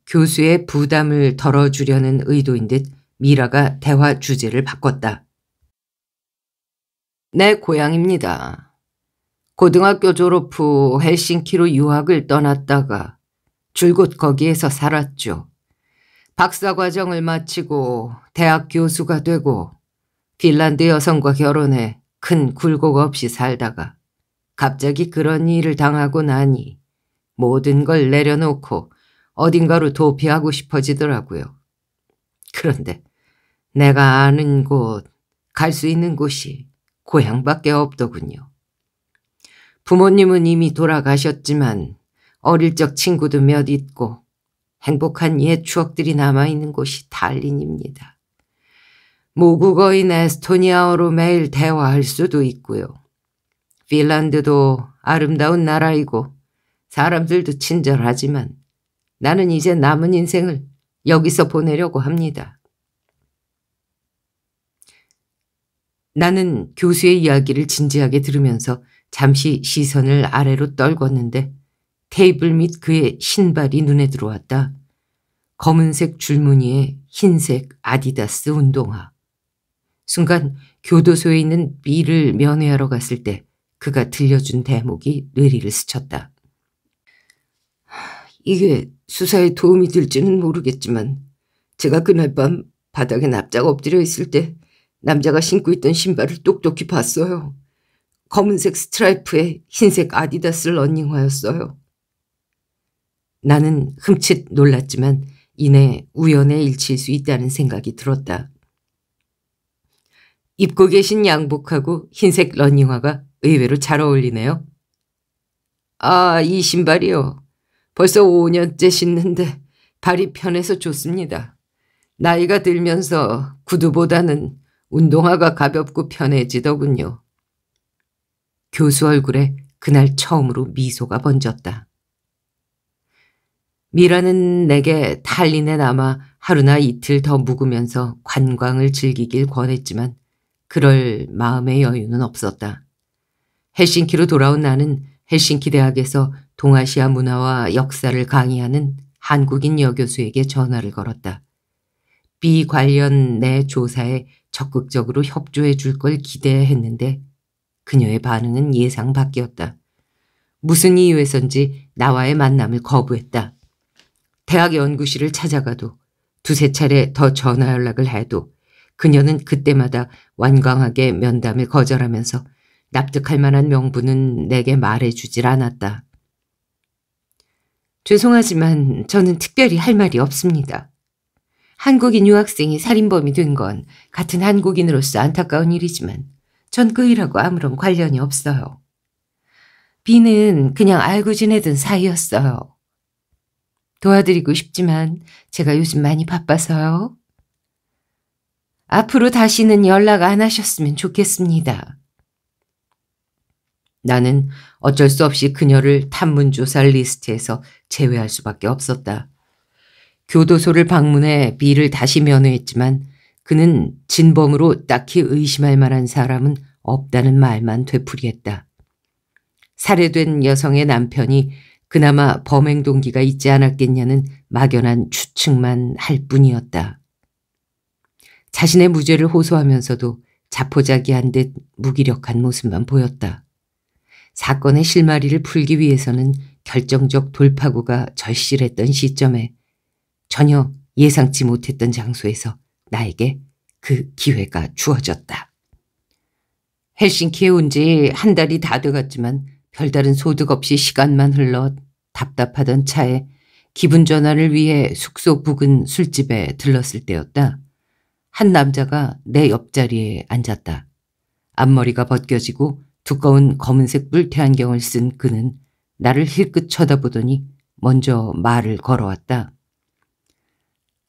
교수의 부담을 덜어주려는 의도인 듯 미라가 대화 주제를 바꿨다. 내 고향입니다. 고등학교 졸업 후 헬싱키로 유학을 떠났다가 줄곧 거기에서 살았죠. 박사 과정을 마치고 대학 교수가 되고 핀란드 여성과 결혼해 큰 굴곡 없이 살다가 갑자기 그런 일을 당하고 나니 모든 걸 내려놓고 어딘가로 도피하고 싶어지더라고요. 그런데 내가 아는 곳, 갈 수 있는 곳이 고향밖에 없더군요. 부모님은 이미 돌아가셨지만 어릴 적 친구도 몇 있고 행복한 옛 추억들이 남아있는 곳이 달린입니다. 모국어인 에스토니아어로 매일 대화할 수도 있고요. 핀란드도 아름다운 나라이고 사람들도 친절하지만 나는 이제 남은 인생을 여기서 보내려고 합니다. 나는 교수의 이야기를 진지하게 들으면서 잠시 시선을 아래로 떨궜는데 테이블 밑 그의 신발이 눈에 들어왔다. 검은색 줄무늬에 흰색 아디다스 운동화. 순간 교도소에 있는 B를 면회하러 갔을 때 그가 들려준 대목이 뇌리를 스쳤다. 이게 수사에 도움이 될지는 모르겠지만 제가 그날 밤 바닥에 납작 엎드려 있을 때 남자가 신고 있던 신발을 똑똑히 봤어요. 검은색 스트라이프에 흰색 아디다스 러닝화였어요. 나는 흠칫 놀랐지만 이내 우연의 일치일 수 있다는 생각이 들었다. 입고 계신 양복하고 흰색 러닝화가 의외로 잘 어울리네요. 아, 이 신발이요. 벌써 5년째 신는데 발이 편해서 좋습니다. 나이가 들면서 구두보다는 운동화가 가볍고 편해지더군요. 교수 얼굴에 그날 처음으로 미소가 번졌다. 미라는 내게 탈린에 남아 하루나 이틀 더 묵으면서 관광을 즐기길 권했지만 그럴 마음의 여유는 없었다. 헬싱키로 돌아온 나는 헬싱키 대학에서 동아시아 문화와 역사를 강의하는 한국인 여교수에게 전화를 걸었다. 비 관련 내 조사에 적극적으로 협조해 줄 걸 기대했는데 그녀의 반응은 예상 밖이었다. 무슨 이유에선지 나와의 만남을 거부했다. 대학 연구실을 찾아가도 두세 차례 더 전화 연락을 해도 그녀는 그때마다 완강하게 면담에 거절하면서 납득할 만한 명분은 내게 말해주질 않았다. 죄송하지만 저는 특별히 할 말이 없습니다. 한국인 유학생이 살인범이 된 건 같은 한국인으로서 안타까운 일이지만 전 그 일하고 아무런 관련이 없어요. 비는 그냥 알고 지내던 사이였어요. 도와드리고 싶지만 제가 요즘 많이 바빠서요. 앞으로 다시는 연락 안 하셨으면 좋겠습니다. 나는 어쩔 수 없이 그녀를 탐문조사 리스트에서 제외할 수밖에 없었다. 교도소를 방문해 B를 다시 면회했지만 그는 진범으로 딱히 의심할 만한 사람은 없다는 말만 되풀이했다. 살해된 여성의 남편이 그나마 범행 동기가 있지 않았겠냐는 막연한 추측만 할 뿐이었다. 자신의 무죄를 호소하면서도 자포자기한 듯 무기력한 모습만 보였다. 사건의 실마리를 풀기 위해서는 결정적 돌파구가 절실했던 시점에 전혀 예상치 못했던 장소에서 나에게 그 기회가 주어졌다. 헬싱키에 온 지 한 달이 다 돼갔지만 별다른 소득 없이 시간만 흘러 답답하던 차에 기분 전환을 위해 숙소 부근 술집에 들렀을 때였다. 한 남자가 내 옆자리에 앉았다. 앞머리가 벗겨지고 두꺼운 검은색 뿔테안경을 쓴 그는 나를 힐끗 쳐다보더니 먼저 말을 걸어왔다.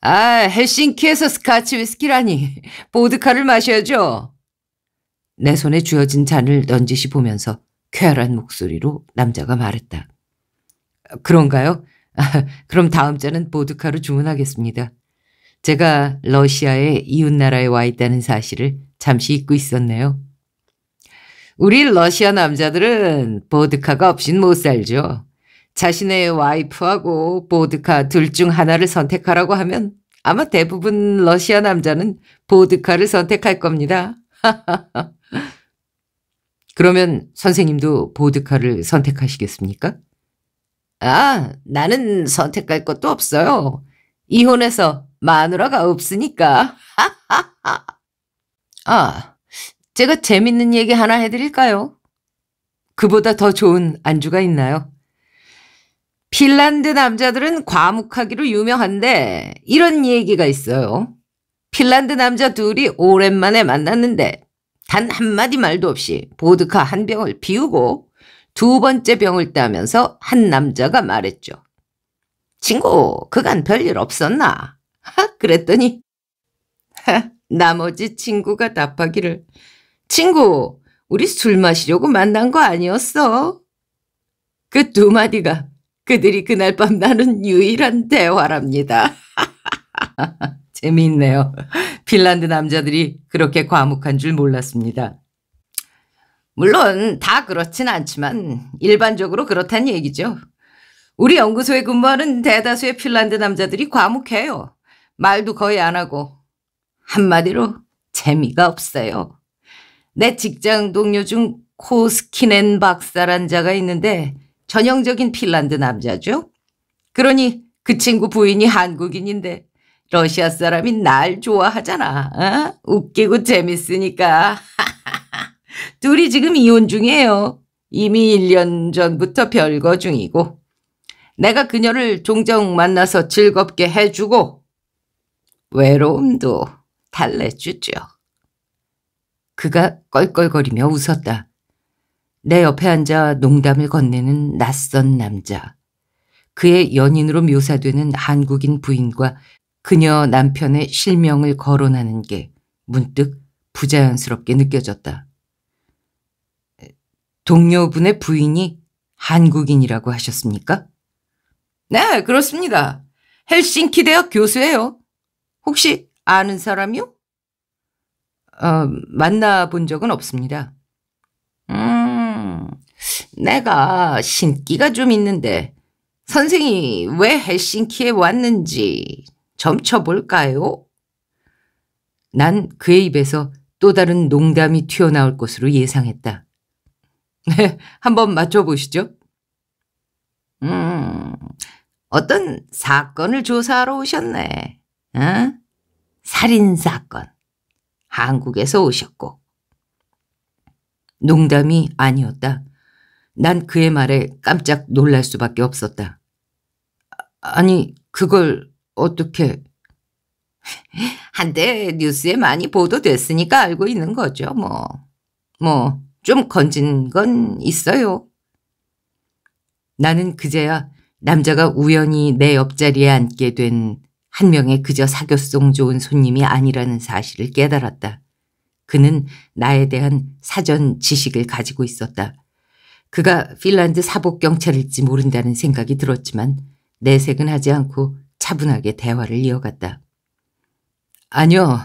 아, 헬싱키에서 스카치 위스키라니. 보드카를 마셔야죠. 내 손에 쥐어진 잔을 던지시 보면서 쾌활한 목소리로 남자가 말했다. 그런가요? 아, 그럼 다음 잔은 보드카로 주문하겠습니다. 제가 러시아의 이웃나라에 와 있다는 사실을 잠시 잊고 있었네요. 우리 러시아 남자들은 보드카가 없인 못 살죠. 자신의 와이프하고 보드카 둘 중 하나를 선택하라고 하면 아마 대부분 러시아 남자는 보드카를 선택할 겁니다. 그러면 선생님도 보드카를 선택하시겠습니까? 아, 나는 선택할 것도 없어요. 이혼해서 마누라가 없으니까. 아, 제가 재밌는 얘기 하나 해드릴까요? 그보다 더 좋은 안주가 있나요? 핀란드 남자들은 과묵하기로 유명한데 이런 얘기가 있어요. 핀란드 남자 둘이 오랜만에 만났는데 단 한마디 말도 없이 보드카 한 병을 비우고 두 번째 병을 따면서 한 남자가 말했죠. 친구 그간 별일 없었나? 하, 그랬더니 하, 나머지 친구가 답하기를 친구 우리 술 마시려고 만난 거 아니었어? 그 두 마디가 그들이 그날 밤 나눈 유일한 대화랍니다. 재미있네요. 핀란드 남자들이 그렇게 과묵한 줄 몰랐습니다. 물론 다 그렇진 않지만 일반적으로 그렇단 얘기죠. 우리 연구소에 근무하는 대다수의 핀란드 남자들이 과묵해요. 말도 거의 안 하고 한마디로 재미가 없어요. 내 직장 동료 중 코스키넨 박사란 자가 있는데 전형적인 핀란드 남자죠. 그러니 그 친구 부인이 한국인인데 러시아 사람이 날 좋아하잖아. 어? 웃기고 재밌으니까. 둘이 지금 이혼 중이에요. 이미 1년 전부터 별거 중이고. 내가 그녀를 종종 만나서 즐겁게 해주고 외로움도 달래주죠. 그가 껄껄거리며 웃었다. 내 옆에 앉아 농담을 건네는 낯선 남자. 그의 연인으로 묘사되는 한국인 부인과 그녀 남편의 실명을 거론하는 게 문득 부자연스럽게 느껴졌다. 동료분의 부인이 한국인이라고 하셨습니까? 네, 그렇습니다. 헬싱키 대학 교수예요. 혹시 아는 사람이요? 어, 만나본 적은 없습니다. 음, 내가 신기가 좀 있는데 선생이 왜 헬싱키에 왔는지 점쳐볼까요? 난 그의 입에서 또 다른 농담이 튀어나올 것으로 예상했다. 네, 한번 맞춰보시죠. 음, 어떤 사건을 조사하러 오셨네. 응? 어? 살인사건. 한국에서 오셨고. 농담이 아니었다. 난 그의 말에 깜짝 놀랄 수밖에 없었다. 아, 아니, 그걸 어떻게? 한데 뉴스에 많이 보도됐으니까 알고 있는 거죠. 뭐, 뭐, 좀 건진 건 있어요. 나는 그제야 남자가 우연히 내 옆자리에 앉게 된 한 명의 그저 사교성 좋은 손님이 아니라는 사실을 깨달았다. 그는 나에 대한 사전 지식을 가지고 있었다. 그가 핀란드 사복 경찰일지 모른다는 생각이 들었지만 내색은 하지 않고 차분하게 대화를 이어갔다. 아니요.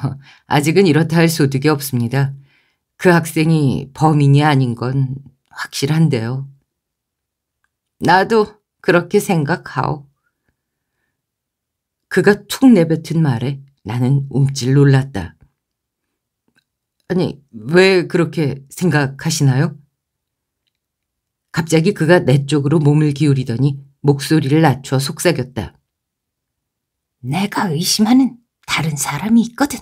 아직은 이렇다 할 소득이 없습니다. 그 학생이 범인이 아닌 건 확실한데요. 나도 그렇게 생각하오. 그가 툭 내뱉은 말에 나는 움찔 놀랐다. 아니, 왜 그렇게 생각하시나요? 갑자기 그가 내 쪽으로 몸을 기울이더니 목소리를 낮춰 속삭였다. 내가 의심하는 다른 사람이 있거든.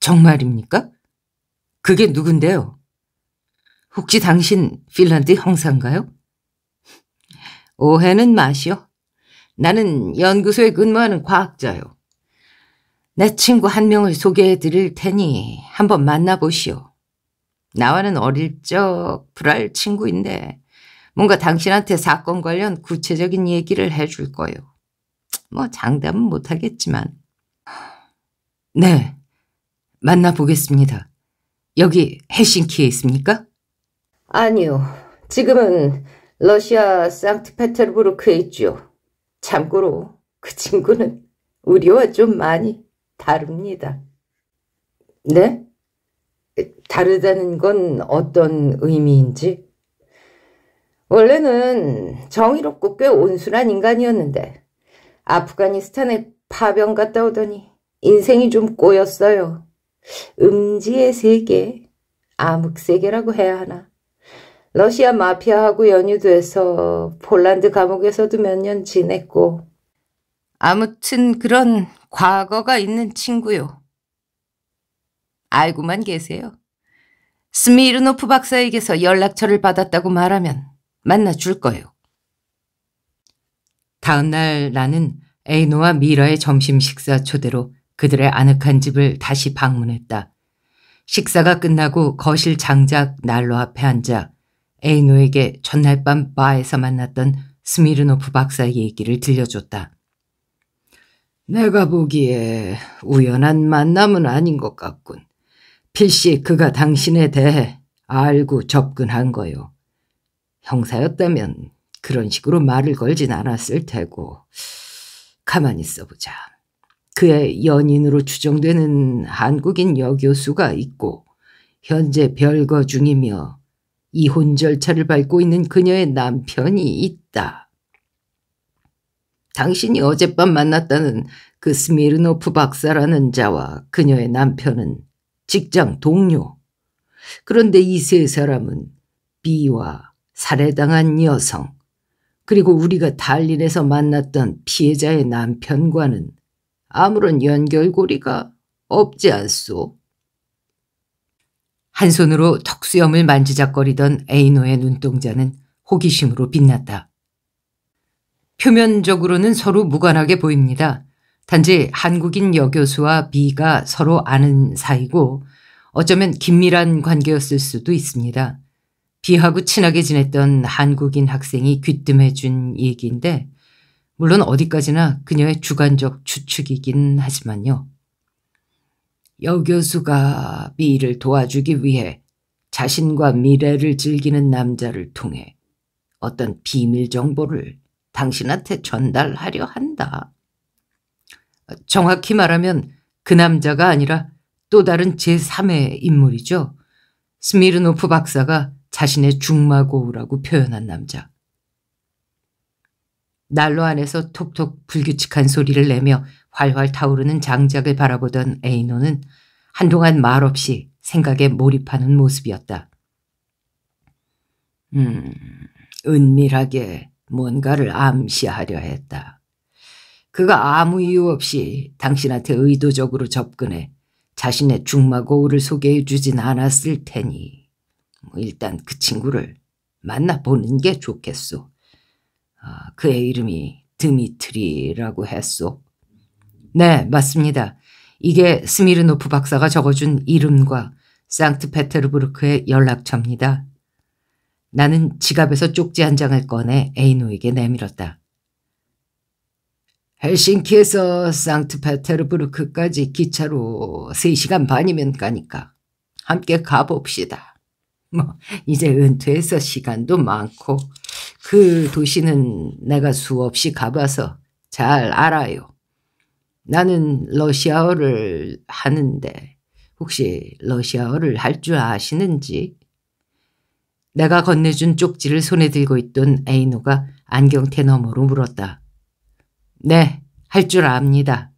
정말입니까? 그게 누군데요? 혹시 당신 핀란드 형사인가요? 오해는 마시오. 나는 연구소에 근무하는 과학자요. 내 친구 한 명을 소개해 드릴 테니 한번 만나보시오. 나와는 어릴 적 불알 친구인데 뭔가 당신한테 사건 관련 구체적인 얘기를 해줄 거요. 뭐 장담은 못하겠지만. 네, 만나보겠습니다. 여기 헬싱키에 있습니까? 아니요. 지금은 러시아 상트페테르부르크에 있죠. 참고로 그 친구는 우리와 좀 많이 다릅니다. 네? 다르다는 건 어떤 의미인지? 원래는 정의롭고 꽤 온순한 인간이었는데 아프가니스탄에 파병 갔다 오더니 인생이 좀 꼬였어요. 음지의 세계, 암흑세계라고 해야 하나. 러시아 마피아하고 연유돼서 폴란드 감옥에서도 몇 년 지냈고. 아무튼 그런 과거가 있는 친구요. 알고만 계세요. 스미르노프 박사에게서 연락처를 받았다고 말하면 만나줄 거예요. 다음날 나는 에이노와 미라의 점심 식사 초대로 그들의 아늑한 집을 다시 방문했다. 식사가 끝나고 거실 장작 난로 앞에 앉아 에이노에게 전날 밤 바에서 만났던 스미르노프 박사의 얘기를 들려줬다. 내가 보기에 우연한 만남은 아닌 것 같군. 필시 그가 당신에 대해 알고 접근한 거요. 형사였다면 그런 식으로 말을 걸진 않았을 테고 가만히 있어보자. 그의 연인으로 추정되는 한국인 여교수가 있고 현재 별거 중이며 이혼 절차를 밟고 있는 그녀의 남편이 있다. 당신이 어젯밤 만났다는 그 스미르노프 박사라는 자와 그녀의 남편은 직장 동료. 그런데 이 세 사람은 B와 살해당한 여성, 그리고 우리가 달린에서 만났던 피해자의 남편과는 아무런 연결고리가 없지 않소. 한 손으로 턱수염을 만지작거리던 에이노의 눈동자는 호기심으로 빛났다. 표면적으로는 서로 무관하게 보입니다. 단지 한국인 여교수와 비가 서로 아는 사이고 어쩌면 긴밀한 관계였을 수도 있습니다. 비하고 친하게 지냈던 한국인 학생이 귀뜸해 준 얘기인데 물론 어디까지나 그녀의 주관적 추측이긴 하지만요. 여 교수가 미를 도와주기 위해 자신과 미래를 즐기는 남자를 통해 어떤 비밀 정보를 당신한테 전달하려 한다. 정확히 말하면 그 남자가 아니라 또 다른 제3의 인물이죠. 스미르노프 박사가 자신의 중마고우라고 표현한 남자. 난로 안에서 톡톡 불규칙한 소리를 내며 활활 타오르는 장작을 바라보던 에이노는 한동안 말없이 생각에 몰입하는 모습이었다. 음, 은밀하게 뭔가를 암시하려 했다. 그가 아무 이유 없이 당신한테 의도적으로 접근해 자신의 중마고우를 소개해 주진 않았을 테니. 뭐 일단 그 친구를 만나보는 게 좋겠소. 아, 그의 이름이 드미트리라고 했소. 네, 맞습니다. 이게 스미르노프 박사가 적어준 이름과 상트페테르부르크의 연락처입니다. 나는 지갑에서 쪽지 한 장을 꺼내 에이노에게 내밀었다. 헬싱키에서 상트페테르부르크까지 기차로 3시간 반이면 가니까 함께 가봅시다. 뭐 이제 은퇴해서 시간도 많고 그 도시는 내가 수없이 가봐서 잘 알아요. 나는 러시아어를 하는데 혹시 러시아어를 할 줄 아시는지? 내가 건네준 쪽지를 손에 들고 있던 에이노가 안경테 너머로 물었다. 네, 할 줄 압니다.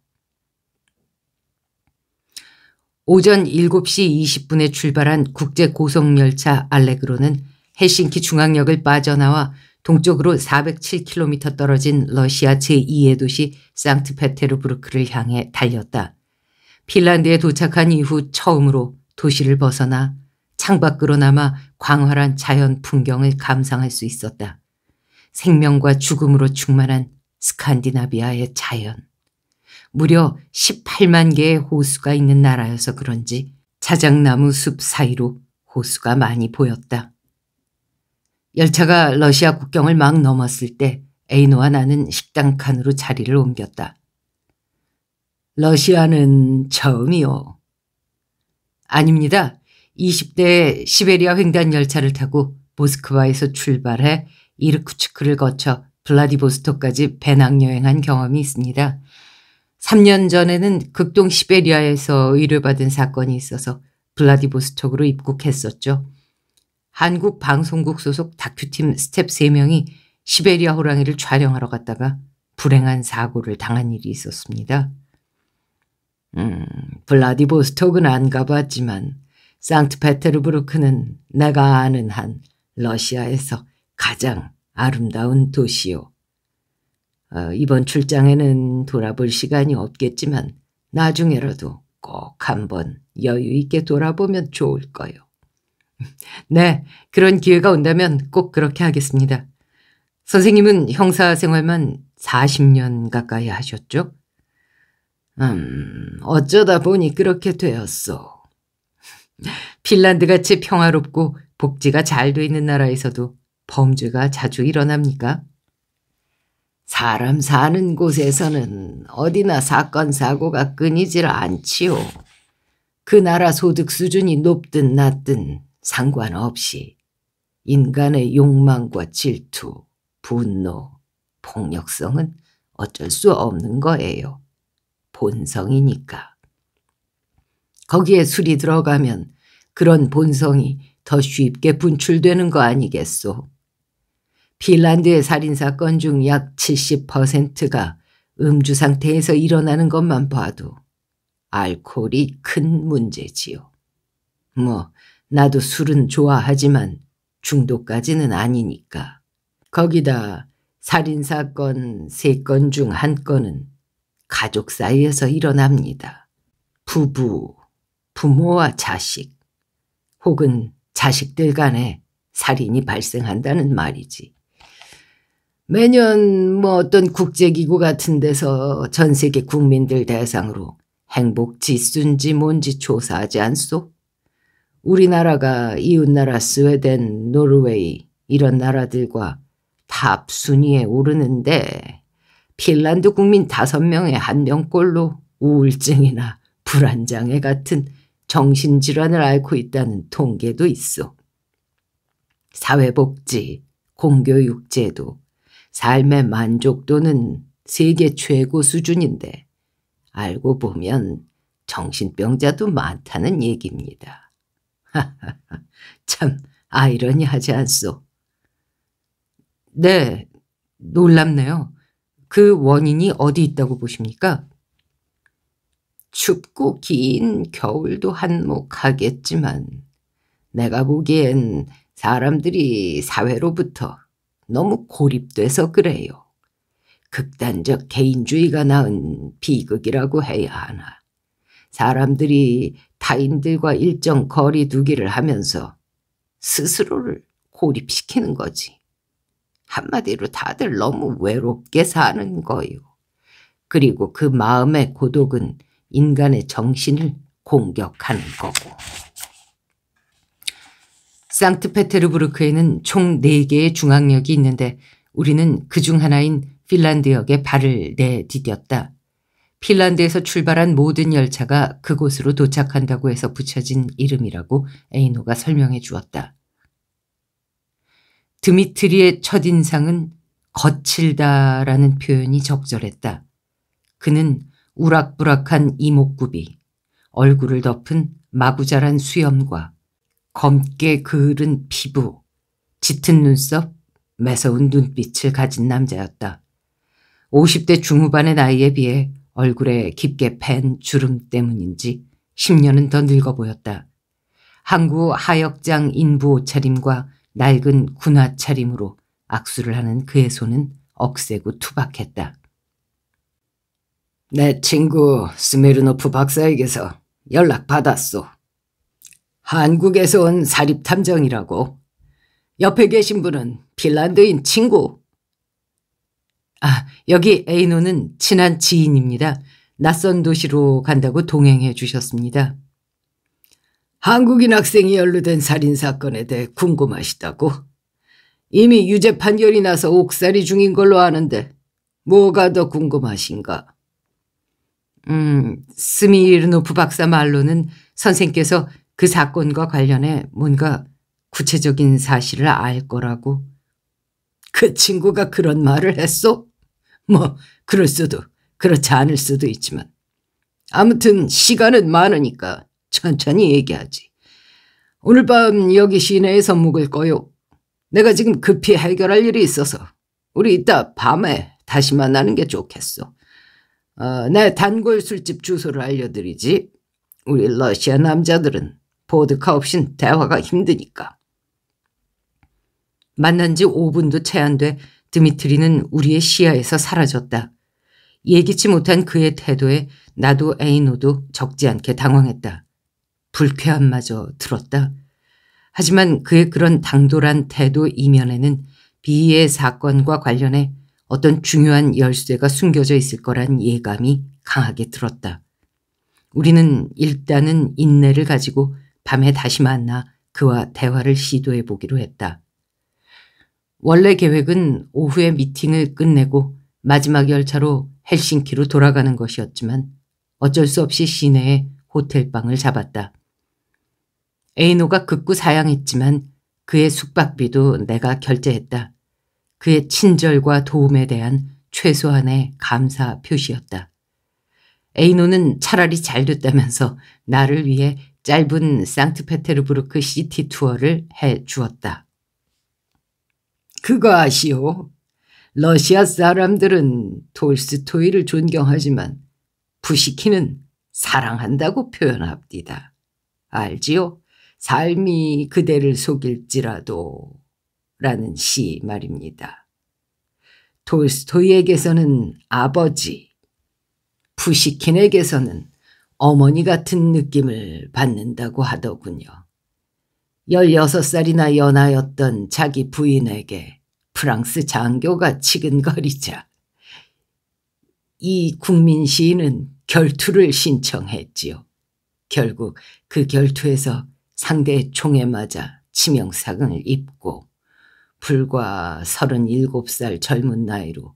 오전 7시 20분에 출발한 국제 고속열차 알레그로는 헬싱키 중앙역을 빠져나와 동쪽으로 407km 떨어진 러시아 제2의 도시 상트페테르부르크를 향해 달렸다. 핀란드에 도착한 이후 처음으로 도시를 벗어나 창밖으로 남아 광활한 자연 풍경을 감상할 수 있었다. 생명과 죽음으로 충만한 스칸디나비아의 자연. 무려 18만 개의 호수가 있는 나라여서 그런지 자작나무 숲 사이로 호수가 많이 보였다. 열차가 러시아 국경을 막 넘었을 때 에이노와 나는 식당 칸으로 자리를 옮겼다. 러시아는 처음이요. 아닙니다. 20대 시베리아 횡단 열차를 타고 모스크바에서 출발해 이르쿠츠크를 거쳐 블라디보스토크까지 배낭여행한 경험이 있습니다. 3년 전에는 극동 시베리아에서 의뢰받은 사건이 있어서 블라디보스톡으로 입국했었죠. 한국 방송국 소속 다큐팀 스텝 3명이 시베리아 호랑이를 촬영하러 갔다가 불행한 사고를 당한 일이 있었습니다. 음, 블라디보스톡은 안 가봤지만 상트페테르부르크는 내가 아는 한 러시아에서 가장 아름다운 도시요. 어, 이번 출장에는 돌아볼 시간이 없겠지만 나중에라도 꼭 한번 여유 있게 돌아보면 좋을 거요. 네, 그런 기회가 온다면 꼭 그렇게 하겠습니다. 선생님은 형사 생활만 40년 가까이 하셨죠? 음, 어쩌다 보니 그렇게 되었소. 핀란드같이 평화롭고 복지가 잘 돼 있는 나라에서도 범죄가 자주 일어납니까? 사람 사는 곳에서는 어디나 사건 사고가 끊이질 않지요. 그 나라 소득 수준이 높든 낮든 상관없이 인간의 욕망과 질투, 분노, 폭력성은 어쩔 수 없는 거예요. 본성이니까. 거기에 술이 들어가면 그런 본성이 더 쉽게 분출되는 거 아니겠소. 핀란드의 살인사건 중 약 70%가 음주 상태에서 일어나는 것만 봐도 알코올이 큰 문제지요. 뭐 나도 술은 좋아하지만 중독까지는 아니니까. 거기다 살인사건 3건 중 한건은 가족 사이에서 일어납니다. 부부, 부모와 자식, 혹은 자식들 간에 살인이 발생한다는 말이지. 매년 뭐 어떤 국제기구 같은 데서 전 세계 국민들 대상으로 행복 지수인지 뭔지 조사하지 않소? 우리나라가 이웃나라 스웨덴, 노르웨이 이런 나라들과 탑 순위에 오르는데 핀란드 국민 5명에 1명꼴로 우울증이나 불안장애 같은 정신질환을 앓고 있다는 통계도 있어. 사회복지, 공교육제도, 삶의 만족도는 세계 최고 수준인데 알고 보면 정신병자도 많다는 얘기입니다. 참 아이러니하지 않소? 네, 놀랍네요. 그 원인이 어디 있다고 보십니까? 춥고 긴 겨울도 한몫하겠지만 내가 보기엔 사람들이 사회로부터 너무 고립돼서 그래요. 극단적 개인주의가 낳은 비극이라고 해야 하나. 사람들이 타인들과 일정 거리 두기를 하면서 스스로를 고립시키는 거지. 한마디로 다들 너무 외롭게 사는 거요. 그리고 그 마음의 고독은 인간의 정신을 공격하는 거고. 상트페테르부르크에는 총 4개의 중앙역이 있는데 우리는 그 중 하나인 핀란드역에 발을 내디뎠다. 핀란드에서 출발한 모든 열차가 그곳으로 도착한다고 해서 붙여진 이름이라고 에이노가 설명해 주었다. 드미트리의 첫인상은 거칠다라는 표현이 적절했다. 그는 우락부락한 이목구비, 얼굴을 덮은 마구자란 수염과 검게 그을은 피부, 짙은 눈썹, 매서운 눈빛을 가진 남자였다. 50대 중후반의 나이에 비해 얼굴에 깊게 팬 주름 때문인지 10년은 더 늙어 보였다. 항구 하역장 인부 옷차림과 낡은 군화 차림으로 악수를 하는 그의 손은 억세고 투박했다. 내 친구 스메르노프 박사에게서 연락 받았소. 한국에서 온 사립탐정이라고. 옆에 계신 분은 핀란드인 친구. 아, 여기 에이노는 친한 지인입니다. 낯선 도시로 간다고 동행해 주셨습니다. 한국인 학생이 연루된 살인사건에 대해 궁금하시다고? 이미 유죄 판결이 나서 옥살이 중인 걸로 아는데 뭐가 더 궁금하신가? 음, 스미르노프 박사 말로는 선생께서 그 사건과 관련해 뭔가 구체적인 사실을 알 거라고. 그 친구가 그런 말을 했어? 뭐 그럴 수도 그렇지 않을 수도 있지만 아무튼 시간은 많으니까 천천히 얘기하지. 오늘 밤 여기 시내에서 묵을 거요. 내가 지금 급히 해결할 일이 있어서 우리 이따 밤에 다시 만나는 게 좋겠어. 어, 내 단골 술집 주소를 알려드리지. 우리 러시아 남자들은 보드카 없인 대화가 힘드니까. 만난 지 5분도 채 안 돼 드미트리는 우리의 시야에서 사라졌다. 예기치 못한 그의 태도에 나도 에이노도 적지 않게 당황했다. 불쾌함마저 들었다. 하지만 그의 그런 당돌한 태도 이면에는 비의 사건과 관련해 어떤 중요한 열쇠가 숨겨져 있을 거란 예감이 강하게 들었다. 우리는 일단은 인내를 가지고 밤에 다시 만나 그와 대화를 시도해 보기로 했다. 원래 계획은 오후에 미팅을 끝내고 마지막 열차로 헬싱키로 돌아가는 것이었지만 어쩔 수 없이 시내에 호텔방을 잡았다. 에이노가 극구 사양했지만 그의 숙박비도 내가 결제했다. 그의 친절과 도움에 대한 최소한의 감사 표시였다. 에이노는 차라리 잘 됐다면서 나를 위해 짧은 상트페테르부르크 시티 투어를 해 주었다. 그거 아시오. 러시아 사람들은 톨스토이를 존경하지만 부시키는 사랑한다고 표현합니다. 알지요? 삶이 그대를 속일지라도 라는 시 말입니다. 톨스토이에게서는 아버지, 푸시킨에게서는 어머니 같은 느낌을 받는다고 하더군요. 16살이나 연하였던 자기 부인에게 프랑스 장교가 치근거리자 이 국민 시인은 결투를 신청했지요. 결국 그 결투에서 상대 총에 맞아 치명상을 입고 불과 37살 젊은 나이로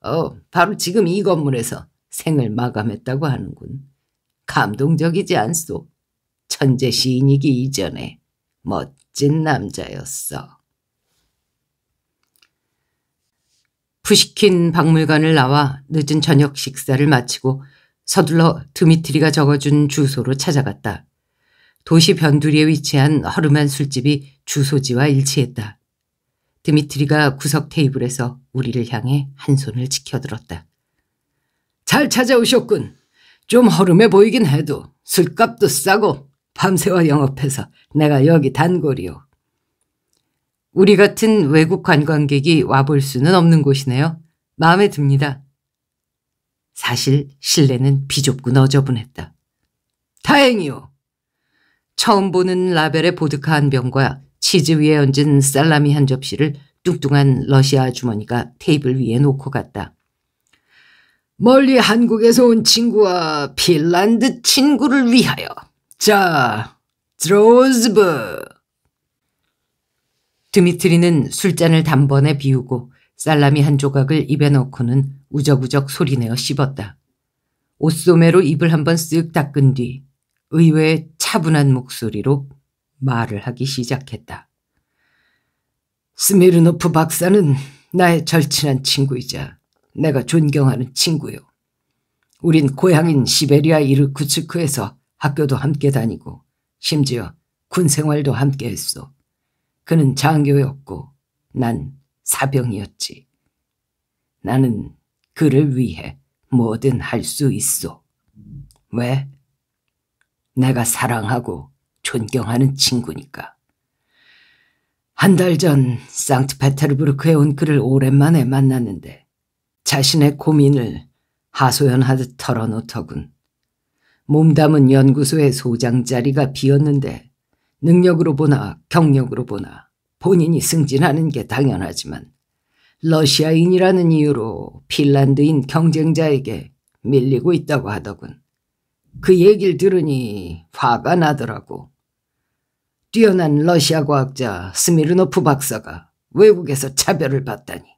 어 바로 지금 이 건물에서 생을 마감했다고 하는군. 감동적이지 않소. 천재 시인이기 이전에 멋진 남자였어. 푸시킨 박물관을 나와 늦은 저녁 식사를 마치고 서둘러 드미트리가 적어준 주소로 찾아갔다. 도시 변두리에 위치한 허름한 술집이 주소지와 일치했다. 드미트리가 구석 테이블에서 우리를 향해 한 손을 지켜들었다. 잘 찾아오셨군. 좀 허름해 보이긴 해도 술값도 싸고 밤새워 영업해서 내가 여기 단골이요. 우리 같은 외국 관광객이 와볼 수는 없는 곳이네요. 마음에 듭니다. 사실 실내는 비좁고 너저분했다. 다행이요. 처음 보는 라벨의 보드카 한 병과 치즈 위에 얹은 살라미 한 접시를 뚱뚱한 러시 아주머니가 테이블 위에 놓고 갔다. 멀리 한국에서 온 친구와 핀란드 친구를 위하여. 자, 드로즈브. 드미트리는 술잔을 단번에 비우고 살라미 한 조각을 입에 넣고는 우적우적 소리내어 씹었다. 옷소매로 입을 한번 쓱 닦은 뒤 의외의 차분한 목소리로 말을 하기 시작했다. 스미르노프 박사는 나의 절친한 친구이자 내가 존경하는 친구요. 우린 고향인 시베리아 이르쿠츠크에서 학교도 함께 다니고 심지어 군 생활도 함께 했소. 그는 장교였고 난 사병이었지. 나는 그를 위해 뭐든 할 수 있어. 왜? 내가 사랑하고 존경하는 친구니까. 한 달 전 상트페테르부르크에 온 그를 오랜만에 만났는데 자신의 고민을 하소연하듯 털어놓더군. 몸담은 연구소의 소장 자리가 비었는데 능력으로 보나 경력으로 보나 본인이 승진하는 게 당연하지만 러시아인이라는 이유로 핀란드인 경쟁자에게 밀리고 있다고 하더군. 그얘길 들으니 화가 나더라고. 뛰어난 러시아 과학자 스미르노프 박사가 외국에서 차별을 받다니.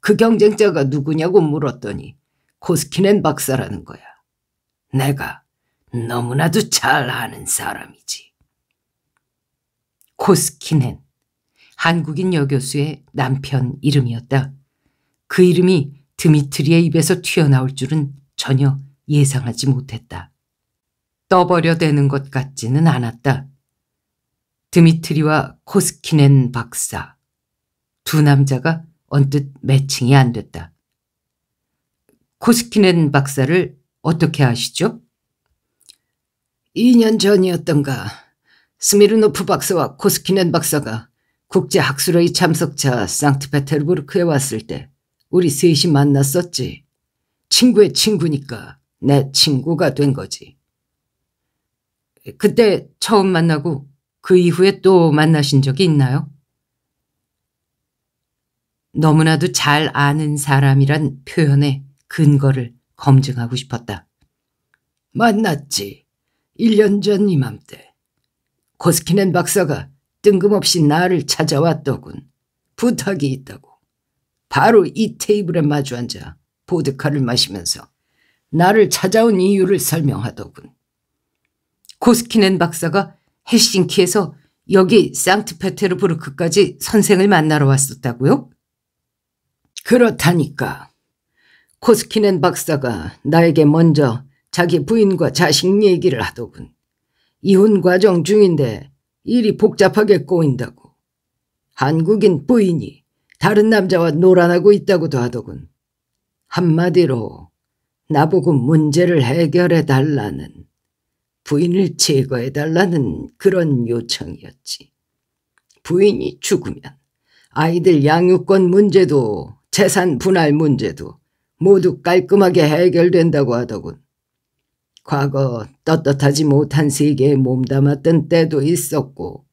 그 경쟁자가 누구냐고 물었더니 코스키넨 박사라는 거야. 내가 너무나도 잘 아는 사람이지. 코스키넨, 한국인 여교수의 남편 이름이었다. 그 이름이 드미트리의 입에서 튀어나올 줄은 전혀 예상하지 못했다. 떠버려 되는 것 같지는 않았다. 드미트리와 코스키넨 박사. 두 남자가 언뜻 매칭이 안 됐다. 코스키넨 박사를 어떻게 아시죠? 2년 전이었던가 스미르노프 박사와 코스키넨 박사가 국제학술의 참석자 상트페테르부르크에 왔을 때 우리 셋이 만났었지. 친구의 친구니까 내 친구가 된 거지. 그때 처음 만나고 그 이후에 또 만나신 적이 있나요? 너무나도 잘 아는 사람이란 표현의 근거를 검증하고 싶었다. 만났지. 1년 전 이맘때. 코스키넨 박사가 뜬금없이 나를 찾아왔더군. 부탁이 있다고. 바로 이 테이블에 마주 앉아 보드카를 마시면서 나를 찾아온 이유를 설명하더군. 코스키넨 박사가 헬싱키에서 여기 상트페테르부르크까지 선생을 만나러 왔었다고요? 그렇다니까. 코스키넨 박사가 나에게 먼저 자기 부인과 자식 얘기를 하더군. 이혼 과정 중인데 일이 복잡하게 꼬인다고. 한국인 부인이 다른 남자와 놀아나고 있다고도 하더군. 한마디로 나보고 문제를 해결해 달라는 부인을 제거해 달라는 그런 요청이었지. 부인이 죽으면 아이들 양육권 문제도 재산 분할 문제도 모두 깔끔하게 해결된다고 하더군. 과거 떳떳하지 못한 세계에 몸담았던 때도 있었고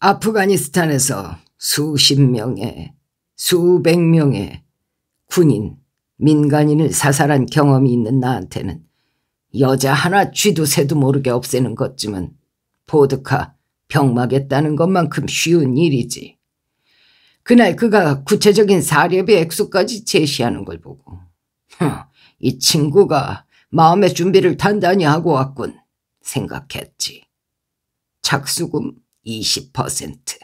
아프가니스탄에서 수십 명의 수백 명의 군인, 민간인을 사살한 경험이 있는 나한테는 여자 하나 쥐도 새도 모르게 없애는 것쯤은 보드카 병마겠다는 것만큼 쉬운 일이지. 그날 그가 구체적인 사례비 액수까지 제시하는 걸 보고 이 친구가 마음의 준비를 단단히 하고 왔군 생각했지. 착수금 20%,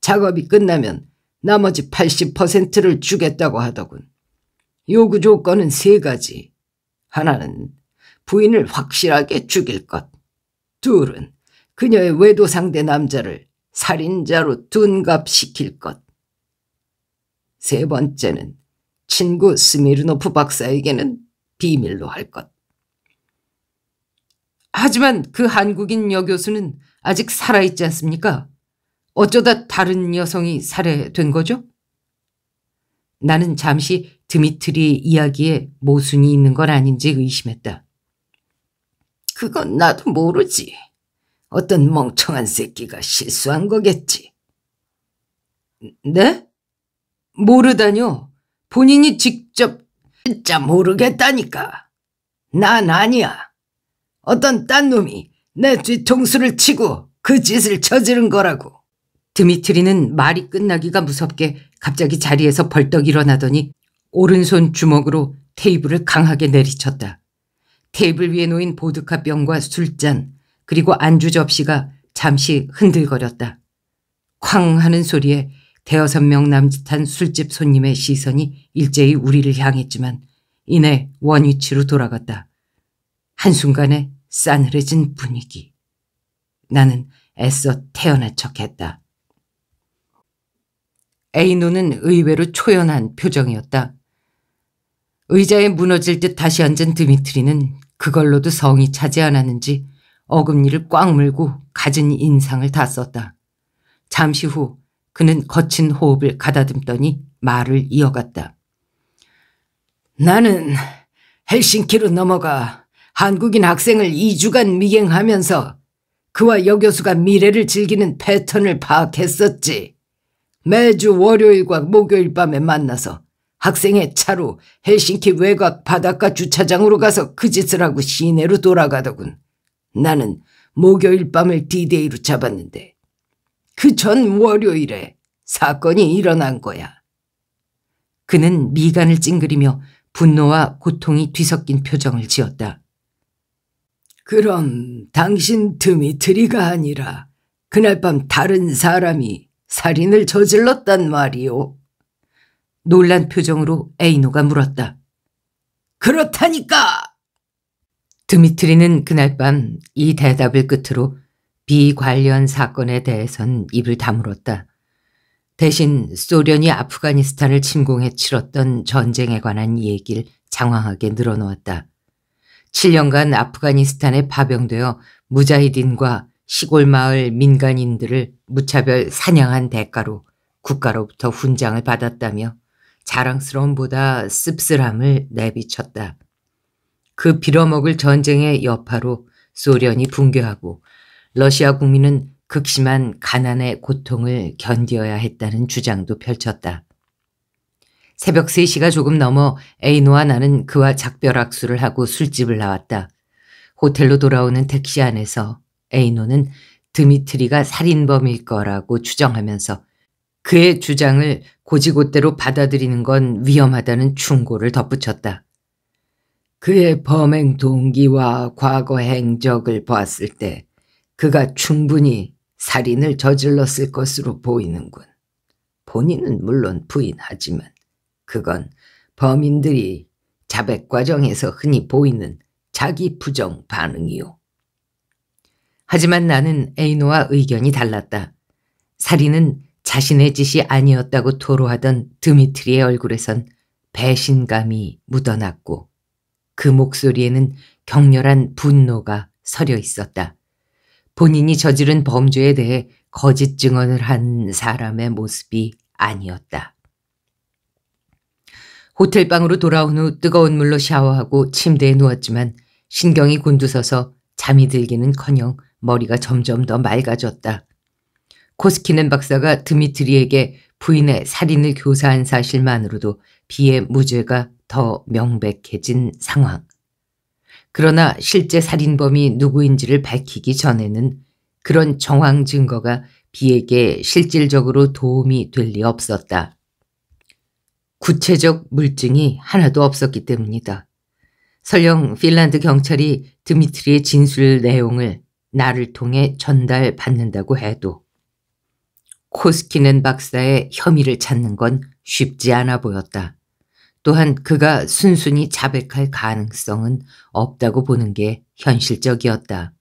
작업이 끝나면 나머지 80%를 주겠다고 하더군. 요구 조건은 세 가지. 하나는 부인을 확실하게 죽일 것. 둘은 그녀의 외도 상대 남자를 살인자로 둔갑시킬 것. 세 번째는 친구 스미르노프 박사에게는 비밀로 할 것. 하지만 그 한국인 여교수는 아직 살아있지 않습니까? 어쩌다 다른 여성이 살해된 거죠? 나는 잠시 드미트리의 이야기에 모순이 있는 건 아닌지 의심했다. 그건 나도 모르지. 어떤 멍청한 새끼가 실수한 거겠지. 네? 모르다뇨? 본인이 직접 진짜 모르겠다니까. 난 아니야. 어떤 딴 놈이 내 뒤통수를 치고 그 짓을 저지른 거라고. 드미트리는 말이 끝나기가 무섭게 갑자기 자리에서 벌떡 일어나더니 오른손 주먹으로 테이블을 강하게 내리쳤다. 테이블 위에 놓인 보드카병과 술잔 그리고 안주 접시가 잠시 흔들거렸다. 쾅 하는 소리에 대여섯 명 남짓한 술집 손님의 시선이 일제히 우리를 향했지만 이내 원위치로 돌아갔다. 한순간에 싸늘해진 분위기. 나는 애써 태어난 척했다. 에이노는 의외로 초연한 표정이었다. 의자에 무너질 듯 다시 앉은 드미트리는 그걸로도 성이 차지 않았는지 어금니를 꽉 물고 가진 인상을 다 썼다. 잠시 후 그는 거친 호흡을 가다듬더니 말을 이어갔다. 나는 헬싱키로 넘어가 한국인 학생을 2주간 미행하면서 그와 여교수가 미래를 즐기는 패턴을 파악했었지. 매주 월요일과 목요일 밤에 만나서 학생의 차로 헬싱키 외곽 바닷가 주차장으로 가서 그 짓을 하고 시내로 돌아가더군. 나는 목요일 밤을 디데이로 잡았는데 그전 월요일에 사건이 일어난 거야. 그는 미간을 찡그리며 분노와 고통이 뒤섞인 표정을 지었다.
그럼
당신 드미트리가 아니라 그날 밤 다른 사람이 살인을 저질렀단 말이오. 놀란 표정으로 에이노가 물었다. 그렇다니까! 드미트리는 그날 밤 이 대답을 끝으로 비관련 사건에 대해선 입을 다물었다. 대신 소련이 아프가니스탄을 침공해 치렀던 전쟁에 관한 얘기를 장황하게 늘어놓았다. 7년간 아프가니스탄에 파병되어 무자히딘과 시골 마을 민간인들을 무차별 사냥한 대가로 국가로부터 훈장을 받았다며 자랑스러움보다 씁쓸함을 내비쳤다. 그 빌어먹을 전쟁의 여파로 소련이 붕괴하고 러시아 국민은 극심한 가난의 고통을 견디어야 했다는 주장도 펼쳤다. 새벽 3시가 조금 넘어 에이노와 나는 그와 작별 악수를 하고 술집을 나왔다. 호텔로 돌아오는 택시 안에서 에이노는 드미트리가 살인범일 거라고 추정하면서 그의 주장을 고지고대로 받아들이는 건 위험하다는 충고를 덧붙였다. 그의 범행 동기와 과거 행적을 보았을 때 그가 충분히 살인을 저질렀을 것으로 보이는군. 본인은 물론 부인하지만 그건 범인들이 자백 과정에서 흔히 보이는 자기 부정 반응이요. 하지만 나는 에이노와 의견이 달랐다. 살인은 자신의 짓이 아니었다고 토로하던 드미트리의 얼굴에선 배신감이 묻어났고 그 목소리에는 격렬한 분노가 서려 있었다. 본인이 저지른 범죄에 대해 거짓 증언을 한 사람의 모습이 아니었다. 호텔방으로 돌아온 후 뜨거운 물로 샤워하고 침대에 누웠지만 신경이 곤두서서 잠이 들기는커녕 머리가 점점 더 맑아졌다. 코스키넨 박사가 드미트리에게 부인의 살인을 교사한 사실만으로도 비의 무죄가 더 명백해진 상황. 그러나 실제 살인범이 누구인지를 밝히기 전에는 그런 정황 증거가 비에게 실질적으로 도움이 될 리 없었다. 구체적 물증이 하나도 없었기 때문이다. 설령 핀란드 경찰이 드미트리의 진술 내용을 나를 통해 전달받는다고 해도 코스키는 박사의 혐의를 찾는 건 쉽지 않아 보였다. 또한 그가 순순히 자백할 가능성은 없다고 보는 게 현실적이었다.